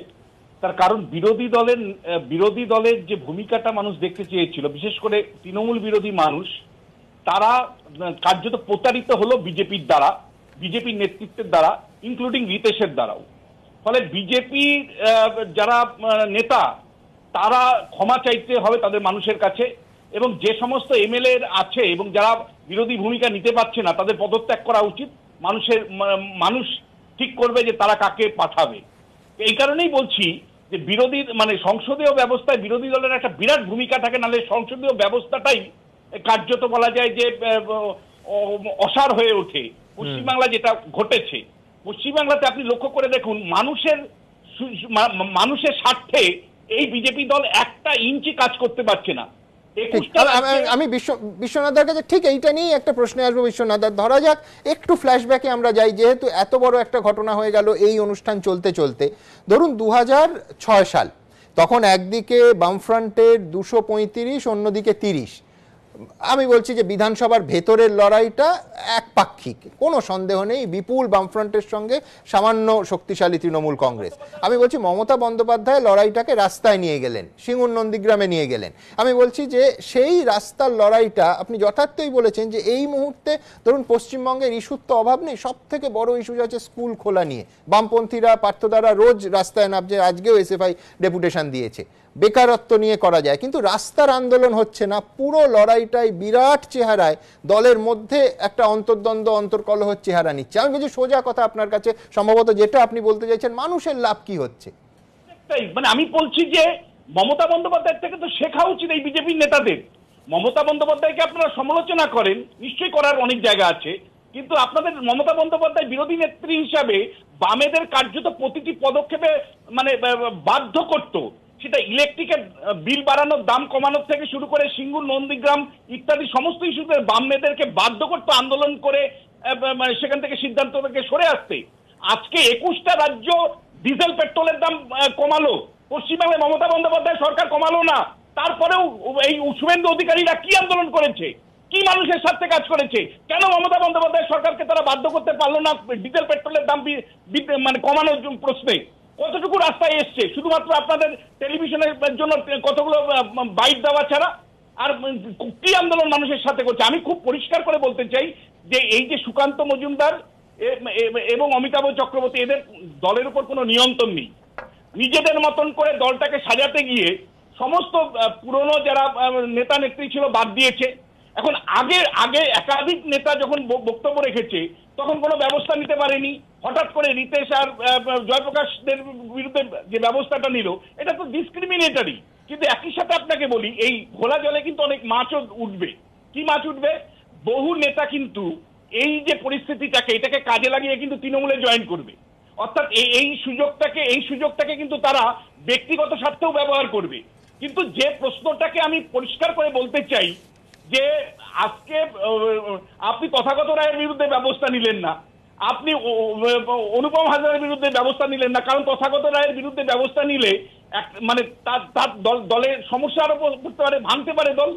D: তার কারণ বিরোধী দলের বিরোধী দলের যে ভূমিকাটা মানুষ দেখতে চেয়েছিল বিশেষ করে তৃণমূল বিরোধী মানুষ তারা কার্যত প্রতারিত হলো বিজেপির দ্বারা বিজেপির নেতৃত্বের দ্বারা ইনক্লুডিং রিতেশের দ্বারাও ফলে বিজেপির যারা নেতা তারা ক্ষমা চাইতে হবে তাদের মানুষের কাছে এবং যে সমস্ত এমএলএ আছে এবং যারা বিরোধী ভূমিকা নিতে পারছে না তাদের পদত্যাগ করা উচিত মানুষের মানুষ ঠিক করবে যে তারা কাকে পাঠাবে এই কারণেই বলছি যে বিরোধী মানে সংসদীয় ব্যবস্থায় বিরোধী দলের একটা বিরাট ভূমিকা থাকে নাহলে সংসদীয় ব্যবস্থাটাই কার্যত বলা যায় যে অসার হয়ে ওঠে পশ্চিমবাংলা যেটা ঘটেছে পশ্চিমবাংলাতে আপনি লক্ষ্য করে দেখুন মানুষের মানুষের স্বার্থে এই বিজেপি দল একটা ইঞ্চি কাজ করতে পারছে না আমি
A: বিশ্ব বিশ্বনাথার কাছে ঠিক এইটা নিয়েই একটা প্রশ্নে আসবো বিশ্বনাথার ধরা যাক একটু ফ্ল্যাশব্যাকে আমরা যাই যেহেতু এত বড় একটা ঘটনা হয়ে গেল এই অনুষ্ঠান চলতে চলতে ধরুন দু সাল তখন একদিকে বামফ্রন্টের দুশো পঁয়ত্রিশ অন্যদিকে তিরিশ আমি বলছি যে বিধানসভার ভেতরের লড়াইটা একপাক্ষিক কোনো সন্দেহ নেই বিপুল বামফ্রন্টের সঙ্গে সামান্য শক্তিশালী তৃণমূল কংগ্রেস আমি বলছি মমতা বন্দ্যোপাধ্যায় লড়াইটাকে রাস্তায় নিয়ে গেলেন সিঙ্গুর নন্দীগ্রামে নিয়ে গেলেন আমি বলছি যে সেই রাস্তার লড়াইটা আপনি যথার্থই বলেছেন যে এই মুহূর্তে ধরুন পশ্চিমবঙ্গের ইস্যুর তো অভাব নেই সব থেকে বড় ইস্যু আছে স্কুল খোলা নিয়ে বামপন্থীরা পার্থদারা রোজ রাস্তায় নামছে আজকেও এসএফআই ডেপুটেশন দিয়েছে বেকারত্ব নিয়ে করা যায় কিন্তু রাস্তার আন্দোলন হচ্ছে না পুরো লড়াইটাই বিরাট চেহারায় দলের মধ্যে একটা অন্তর্দ্বন্দ্ব অন্তর্কলহ চেহারা নিচ্ছে আমি কিছু সোজা কথা আপনার কাছে সম্ভবত যেটা আপনি বলতে চাইছেন মানুষের লাভ কি হচ্ছে মানে
D: আমি বলছি যে মমতা বন্দ্যোপাধ্যায়ের থেকে তো শেখা উচিত এই বিজেপির নেতাদের মমতা বন্দ্যোপাধ্যায়কে আপনারা সমালোচনা করেন নিশ্চয়ই করার অনেক জায়গা আছে কিন্তু আপনাদের মমতা বন্দ্যোপাধ্যায় বিরোধী নেত্রী হিসাবে বামেদের কার্যত প্রতিটি পদক্ষেপে মানে বাধ্য করত সেটা ইলেকট্রিকের বিল বাড়ানোর দাম কমানোর থেকে শুরু করে সিঙ্গুর নন্দীগ্রাম ইত্যাদি সমস্ত ইস্যুতে বাম মেয়েদেরকে বাধ্য করতো আন্দোলন করে মানে সেখান থেকে সিদ্ধান্ত থেকে সরে আসতে আজকে একুশটা রাজ্য ডিজেল পেট্রোলের দাম কমালো পশ্চিমবাংলায় মমতা বন্দ্যোপাধ্যায় সরকার কমালো না তারপরেও এই উষ্মেন্দু অধিকারীরা কি আন্দোলন করেছে কি মানুষের স্বার্থে কাজ করেছে কেন মমতা বন্দ্যোপাধ্যায় সরকারকে তারা বাধ্য করতে পারলো না ডিজেল পেট্রোলের দাম মানে কমানোর প্রশ্নে কতটুকু রাস্তায় এসছে শুধুমাত্র আপনাদের টেলিভিশনের জন্য কতগুলো বাইট দেওয়া ছাড়া আর কি আন্দোলন মানুষের সাথে করছে আমি খুব পরিষ্কার করে বলতে চাই যে এই যে সুকান্ত মজুমদার এবং অমিতাভ চক্রবর্তী এদের দলের উপর কোনো নিয়ন্ত্রণ নেই নিজেদের মতন করে দলটাকে সাজাতে গিয়ে সমস্ত পুরনো যারা নেতা নেত্রী ছিল বাদ দিয়েছে এখন আগের আগে একাধিক নেতা যখন বক্তব্য রেখেছে তখন কোনো ব্যবস্থা নিতে পারেনি হঠাৎ করে রিতেশ আর দের বিরুদ্ধে যে ব্যবস্থাটা নিল এটা তো ডিসক্রিমিনেটারি কিন্তু একই সাথে আপনাকে বলি এই ঘোলা জলে কিন্তু অনেক মাছও উঠবে কি মাছ উঠবে বহু নেতা কিন্তু এই যে পরিস্থিতিটাকে এটাকে কাজে লাগিয়ে কিন্তু তৃণমূলে জয়েন করবে অর্থাৎ এই সুযোগটাকে এই সুযোগটাকে কিন্তু তারা ব্যক্তিগত স্বার্থেও ব্যবহার করবে কিন্তু যে প্রশ্নটাকে আমি পরিষ্কার করে বলতে চাই যে আজকে আপনি তথাগত রায়ের বিরুদ্ধে ব্যবস্থা নিলেন না আপনি অনুপম হাজারের বিরুদ্ধে ব্যবস্থা নিলেন না কারণ তথাগত রায়ের বিরুদ্ধে ব্যবস্থা নিলে মানে তার তার দল দলের সমস্যা আরো করতে পারে ভাঙতে পারে দল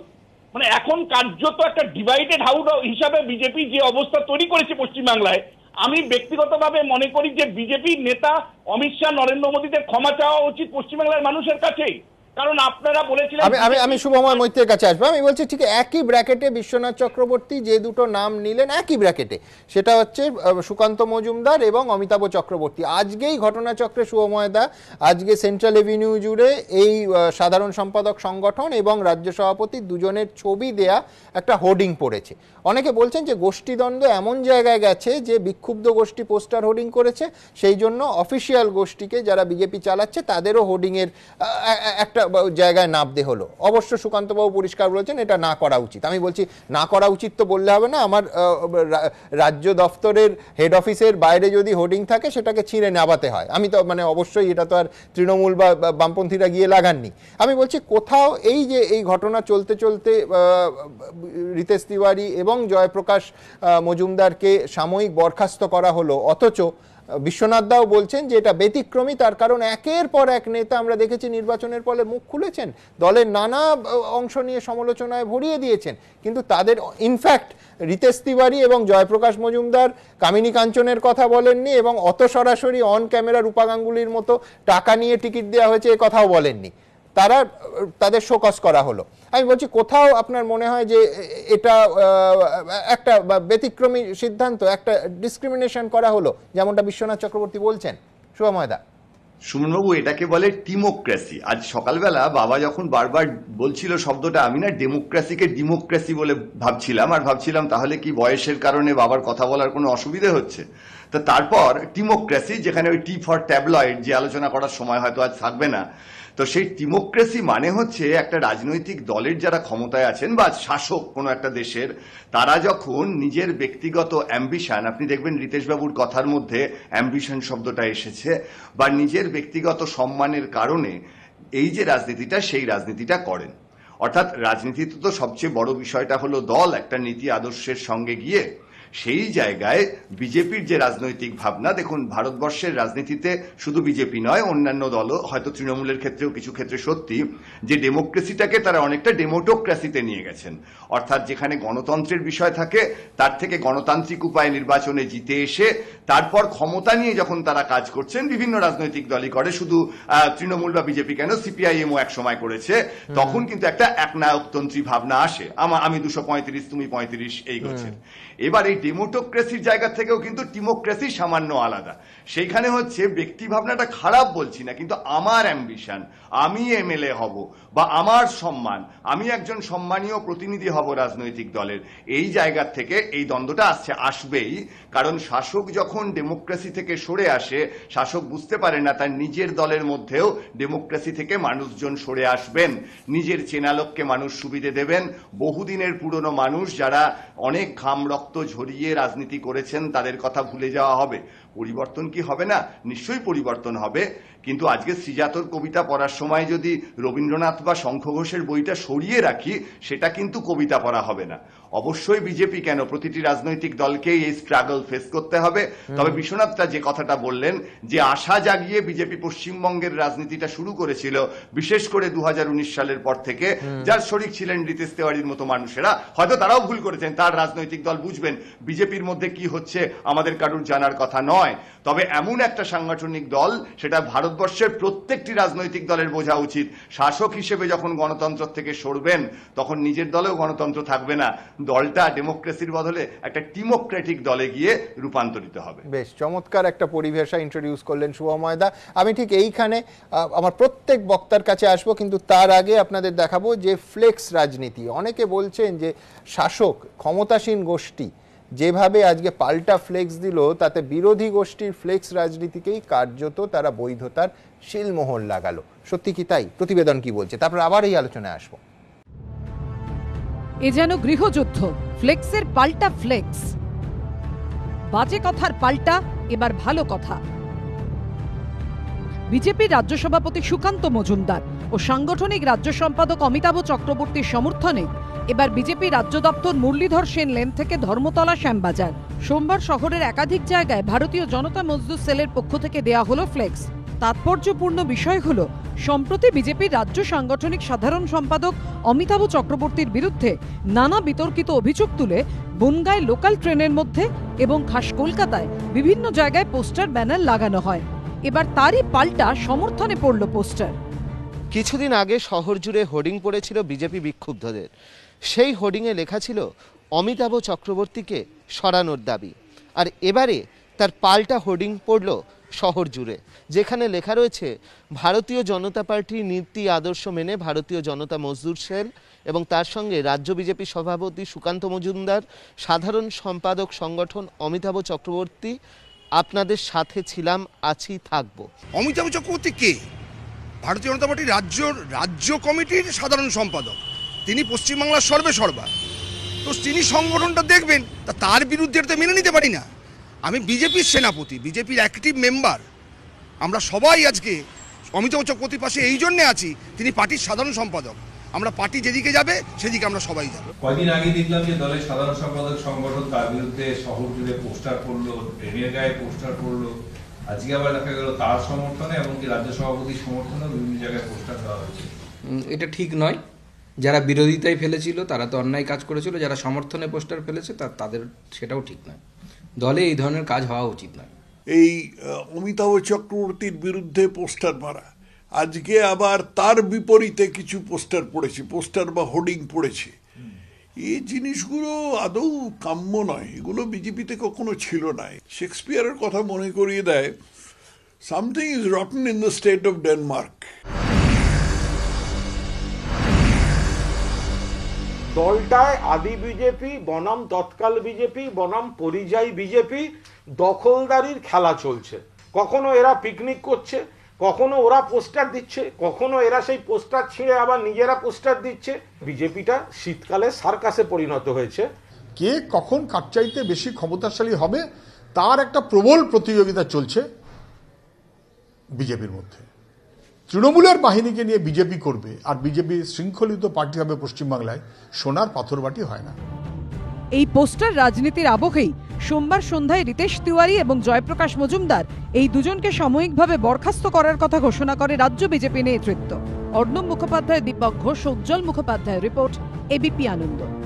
D: মানে এখন কার্যত একটা ডিভাইডেড হাউড হিসাবে বিজেপি যে অবস্থা তৈরি করেছে পশ্চিমবাংলায় আমি ব্যক্তিগতভাবে মনে করি যে বিজেপি নেতা অমিত শাহ নরেন্দ্র মোদীদের ক্ষমা চাওয়া উচিত পশ্চিমবাংলার মানুষের কাছেই কারণ আপনারা বলেছিলেন আমি আমি আমি
A: শুভময় মৈত্রের কাছে আসবো আমি বলছি ঠিক একই ব্র্যাকেটে বিশ্বনাথ চক্রবর্তী যে দুটো নাম নিলেন একই ব্র্যাকেটে সেটা হচ্ছে সুকান্ত মজুমদার এবং অমিতাভ চক্রবর্তী আজকেই ঘটনাচক্রে শুভময় দা আজকে সেন্ট্রাল এভিনিউ জুড়ে এই সাধারণ সম্পাদক সংগঠন এবং রাজ্য সভাপতি দুজনের ছবি দেয়া একটা হোর্ডিং পড়েছে অনেকে বলছেন যে গোষ্ঠীদ্বন্দ্ব এমন জায়গায় গেছে যে বিক্ষুব্ধ গোষ্ঠী পোস্টার হোর্ডিং করেছে সেই জন্য অফিসিয়াল গোষ্ঠীকে যারা বিজেপি চালাচ্ছে তাদেরও হোর্ডিংয়ের একটা জায়গায় নামতে হলো অবশ্য সুকান্তবাবু পরিষ্কার বলেছেন এটা না করা উচিত আমি বলছি না করা উচিত তো বললে হবে না আমার রাজ্য দফতরের হেড অফিসের বাইরে যদি হোর্ডিং থাকে সেটাকে ছিঁড়ে নামাতে হয় আমি তো মানে অবশ্যই এটা তো আর তৃণমূল বা বামপন্থীরা গিয়ে লাগাননি আমি বলছি কোথাও এই যে এই ঘটনা চলতে চলতে রিতেশ তিওয়ারি এবং জয়প্রকাশ মজুমদারকে সাময়িক বরখাস্ত করা হলো অথচ বিশ্বনাথ দাও বলছেন যে এটা ব্যতিক্রমী তার কারণ একের পর এক নেতা আমরা দেখেছি নির্বাচনের ফলে মুখ খুলেছেন দলের নানা অংশ নিয়ে সমালোচনায় ভরিয়ে দিয়েছেন কিন্তু তাদের ইনফ্যাক্ট রিতেশ তিওয়ারি এবং জয়প্রকাশ মজুমদার কামিনী কাঞ্চনের কথা বলেননি এবং অত সরাসরি অন ক্যামেরা রূপা গাঙ্গুলির মতো টাকা নিয়ে টিকিট দেওয়া হয়েছে এ কথাও বলেননি তারা তাদের শোকস করা হলো আমি বলছি কোথাও আপনার মনে হয় যে এটা একটা ব্যতিক্রমী সিদ্ধান্ত একটা ডিসক্রিমিনেশন করা হলো যেমনটা বিশ্বনাথ চক্রবর্তী বলছেন ময়দা সুমনবাবু
E: এটাকে বলে টিমোক্রেসি আজ সকালবেলা বাবা যখন বারবার বলছিল শব্দটা আমি না ডেমোক্রেসিকে ডিমোক্রেসি বলে ভাবছিলাম আর ভাবছিলাম তাহলে কি বয়সের কারণে বাবার কথা বলার কোনো অসুবিধে হচ্ছে তো তারপর টিমোক্রেসি যেখানে ওই টি ফর ট্যাবলয়েড যে আলোচনা করার সময় হয়তো আজ থাকবে না তো সেই ডিমোক্রেসি মানে হচ্ছে একটা রাজনৈতিক দলের যারা ক্ষমতায় আছেন বা শাসক কোনো একটা দেশের তারা যখন নিজের ব্যক্তিগত অ্যাম্বিশন আপনি দেখবেন রিতেশবাবুর কথার মধ্যে অ্যাম্বিশন শব্দটা এসেছে বা নিজের ব্যক্তিগত সম্মানের কারণে এই যে রাজনীতিটা সেই রাজনীতিটা করেন অর্থাৎ রাজনীতিতে তো সবচেয়ে বড় বিষয়টা হলো দল একটা নীতি আদর্শের সঙ্গে গিয়ে সেই জায়গায় বিজেপির যে রাজনৈতিক ভাবনা দেখুন ভারতবর্ষের রাজনীতিতে শুধু বিজেপি নয় অন্যান্য দলও হয়তো তৃণমূলের ক্ষেত্রেও কিছু ক্ষেত্রে সত্যি যে ডেমোক্রেসিটাকে তারা অনেকটা ডেমোক্রেসিতে নিয়ে গেছেন অর্থাৎ যেখানে গণতন্ত্রের বিষয় থাকে তার থেকে গণতান্ত্রিক উপায়ে নির্বাচনে জিতে এসে তারপর ক্ষমতা নিয়ে যখন তারা কাজ করছেন বিভিন্ন রাজনৈতিক দলই করে শুধু তৃণমূল বা বিজেপি কেন সিপিআইএমও এক সময় করেছে তখন কিন্তু একটা একনায়কতন্ত্রী ভাবনা আসে আমি দুশো পঁয়ত্রিশ তুমি পঁয়ত্রিশ এই গোছেন এবার এই ডেমোক্রেসির জায়গা থেকেও কিন্তু টিমোক্রেসি সামান্য আলাদা সেইখানে হচ্ছে ব্যক্তি ভাবনাটা খারাপ বলছি না কিন্তু আমার অ্যাম্বিশন আমি এমএলএ হব বা আমার সম্মান আমি একজন সম্মানীয় প্রতিনিধি হব রাজনৈতিক দলের এই জায়গা থেকে এই দ্বন্দ্বটা আসছে আসবেই কারণ শাসক যখন ডেমোক্রেসি থেকে সরে আসে শাসক বুঝতে পারে না তার নিজের দলের মধ্যেও ডেমোক্রেসি থেকে মানুষজন সরে আসবেন নিজের চেনা লোককে মানুষ সুবিধে দেবেন বহুদিনের পুরনো মানুষ যারা অনেক ঘাম রক্ত ঝরিয়ে সরিয়ে রাজনীতি করেছেন তাদের কথা ভুলে যাওয়া হবে পরিবর্তন কি হবে না নিশ্চয়ই পরিবর্তন হবে কিন্তু আজকে শ্রীজাতর কবিতা পড়ার সময় যদি রবীন্দ্রনাথ বা শঙ্খ ঘোষের বইটা সরিয়ে রাখি সেটা কিন্তু কবিতা পড়া হবে না অবশ্যই বিজেপি কেন প্রতিটি রাজনৈতিক দলকে এই স্ট্রাগল ফেস করতে হবে তবে বিশ্বনাথটা যে কথাটা বললেন যে আশা জাগিয়ে বিজেপি পশ্চিমবঙ্গের রাজনীতিটা শুরু করেছিল বিশেষ করে দু সালের পর থেকে যার শরিক ছিলেন রিতেশ তেওয়ারির মতো মানুষেরা হয়তো তারাও ভুল করেছেন তার রাজনৈতিক দল বুঝবেন বিজেপির মধ্যে কি হচ্ছে আমাদের কারুর জানার কথা নয় তবে এমন একটা সাংগঠনিক দল সেটা ভারতবর্ষের প্রত্যেকটি রাজনৈতিক দলের বোঝা উচিত শাসক হিসেবে যখন গণতন্ত্র থেকে সরবেন তখন নিজের দলেও গণতন্ত্র থাকবে না দলটা ডেমোক্রেসির বদলে একটা টিমোক্রেটিক দলে গিয়ে রূপান্তরিত
A: হবে বেশ চমৎকার একটা পরিভাষা ইন্ট্রোডিউস করলেন শুভময়দা আমি ঠিক এইখানে আমার প্রত্যেক বক্তার কাছে আসব কিন্তু তার আগে আপনাদের দেখাবো যে ফ্লেক্স রাজনীতি অনেকে বলছেন যে শাসক ক্ষমতাসীন গোষ্ঠী যেভাবে আজকে পাল্টা ফ্লেক্স দিল তাতে বিরোধী গোষ্ঠীর ফ্লেক্স রাজনীতিকেই কার্যত তারা বৈধতার শিলমোহর লাগালো সত্যি কি তাই প্রতিবেদন কি বলছে তারপর আবার এই আলোচনায় আসবো
B: এ যেন গৃহযুদ্ধ ফ্লেক্সের পাল্টা ফ্লেক্স বাজে কথার পাল্টা এবার ভালো কথা বিজেপির রাজ্য সভাপতি সুকান্ত মজুমদার ও সাংগঠনিক রাজ্য সম্পাদক অমিতাভ চক্রবর্তীর সমর্থনে এবার বিজেপি রাজ্য দপ্তর মুরলীধর সেন লেন থেকে ধর্মতলা শ্যামবাজার সোমবার শহরের একাধিক জায়গায় ভারতীয় জনতা মজদুর সেলের পক্ষ থেকে দেয়া হলো ফ্লেক্স তাৎপর্যপূর্ণ বিষয় হল সম্প্রতি বিজেপির রাজ্য সাংগঠনিক সাধারণ সম্পাদক অমিতাভ চক্রবর্তীর বিরুদ্ধে নানা বিতর্কিত অভিযোগ তুলে বনগায় লোকাল ট্রেনের মধ্যে এবং খাস কলকাতায় বিভিন্ন জায়গায় পোস্টার ব্যানার লাগানো হয় এবার তারই পাল্টা সমর্থনে পড়ল পোস্টার
A: কিছুদিন আগে শহর জুড়ে হোর্ডিং পড়েছিল বিজেপি বিক্ষুব্ধদের সেই হোর্ডিংয়ে লেখা ছিল অমিতাভ চক্রবর্তীকে সরানোর দাবি আর এবারে তার পাল্টা হোর্ডিং পড়ল শহর জুড়ে যেখানে লেখা রয়েছে ভারতীয় জনতা পার্টির নীতি আদর্শ মেনে ভারতীয় জনতা মজদুর সেল এবং তার সঙ্গে রাজ্য বিজেপি সভাপতি সুকান্ত মজুমদার সাধারণ সম্পাদক সংগঠন অমিতাভ চক্রবর্তী আপনাদের সাথে ছিলাম আছি থাকব অমিতাভ চক্রবর্তী কে
D: ভারতীয় জনতা পার্টির রাজ্য রাজ্য কমিটির সাধারণ সম্পাদক তিনি পশ্চিমবাংলার সর্বে সর্বা তো তিনি সংগঠনটা দেখবেন তা তার বিরুদ্ধে তো মেনে নিতে পারি না আমি বিজেপির সেনাপতি বিজেপির অ্যাক্টিভ মেম্বার আমরা সবাই আজকে অমিতাভ চক্রবর্তীর পাশে এই জন্যে আছি তিনি পার্টির সাধারণ সম্পাদক আমরা পার্টি যেদিকে যাবে সেদিকে আমরা সবাই যাবো কয়দিন আগে দেখলাম যে দলের সাধারণ সম্পাদক সংগঠন তার বিরুদ্ধে শহর জুড়ে পোস্টার পড়লো ট্রেনের গায়ে পোস্টার পড়লো আজকে আবার দেখা গেল তার সমর্থনে এমনকি রাজ্য সভাপতির সমর্থনে
F: বিভিন্ন জায়গায় পোস্টার দেওয়া হয়েছে
D: এটা ঠিক নয় যারা বিরোধিতায় ফেলেছিল তারা তো অন্যায় কাজ করেছিল যারা সমর্থনে পোস্টার ফেলেছে তাদের সেটাও ঠিক নয়
A: দলে এই ধরনের
D: কাজ হওয়া
F: উচিত নয় এই অমিতাভ চক্রবর্তীর বিরুদ্ধে পোস্টার মারা আজকে আবার তার বিপরীতে কিছু পোস্টার পড়েছে পোস্টার বা হোর্ডিং পড়েছে এই জিনিসগুলো আদৌ কাম্য নয় এগুলো বিজেপিতে কখনো ছিল না শেক্সপিয়ারের কথা মনে করিয়ে দেয় something is rotten in the state of Denmark
D: দলটায় আদি বিজেপি বনাম তৎকাল বিজেপি বনাম পরিযায়ী বিজেপি দখলদারির খেলা চলছে কখনো এরা পিকনিক করছে কখনো ওরা পোস্টার দিচ্ছে কখনো এরা সেই পোস্টার ছিঁড়ে আবার নিজেরা পোস্টার দিচ্ছে বিজেপিটা শীতকালে সার্কাসে পরিণত হয়েছে কে কখন কাটচাইতে বেশি ক্ষমতাশালী হবে তার একটা প্রবল প্রতিযোগিতা চলছে বিজেপির মধ্যে তৃণমূলের বাহিনীকে নিয়ে বিজেপি করবে আর বিজেপি শৃঙ্খলিত পার্টি হবে পশ্চিমবাংলায় সোনার পাথরবাটি
B: হয় না এই পোস্টার রাজনীতির আবহেই সোমবার সন্ধ্যায় রিতেশ তিওয়ারি এবং জয়প্রকাশ মজুমদার এই দুজনকে সাময়িকভাবে বরখাস্ত করার কথা ঘোষণা করে রাজ্য বিজেপি নেতৃত্ব অর্ণব মুখোপাধ্যায় দীপক ঘোষ উজ্জ্বল মুখোপাধ্যায় রিপোর্ট এবিপি আনন্দ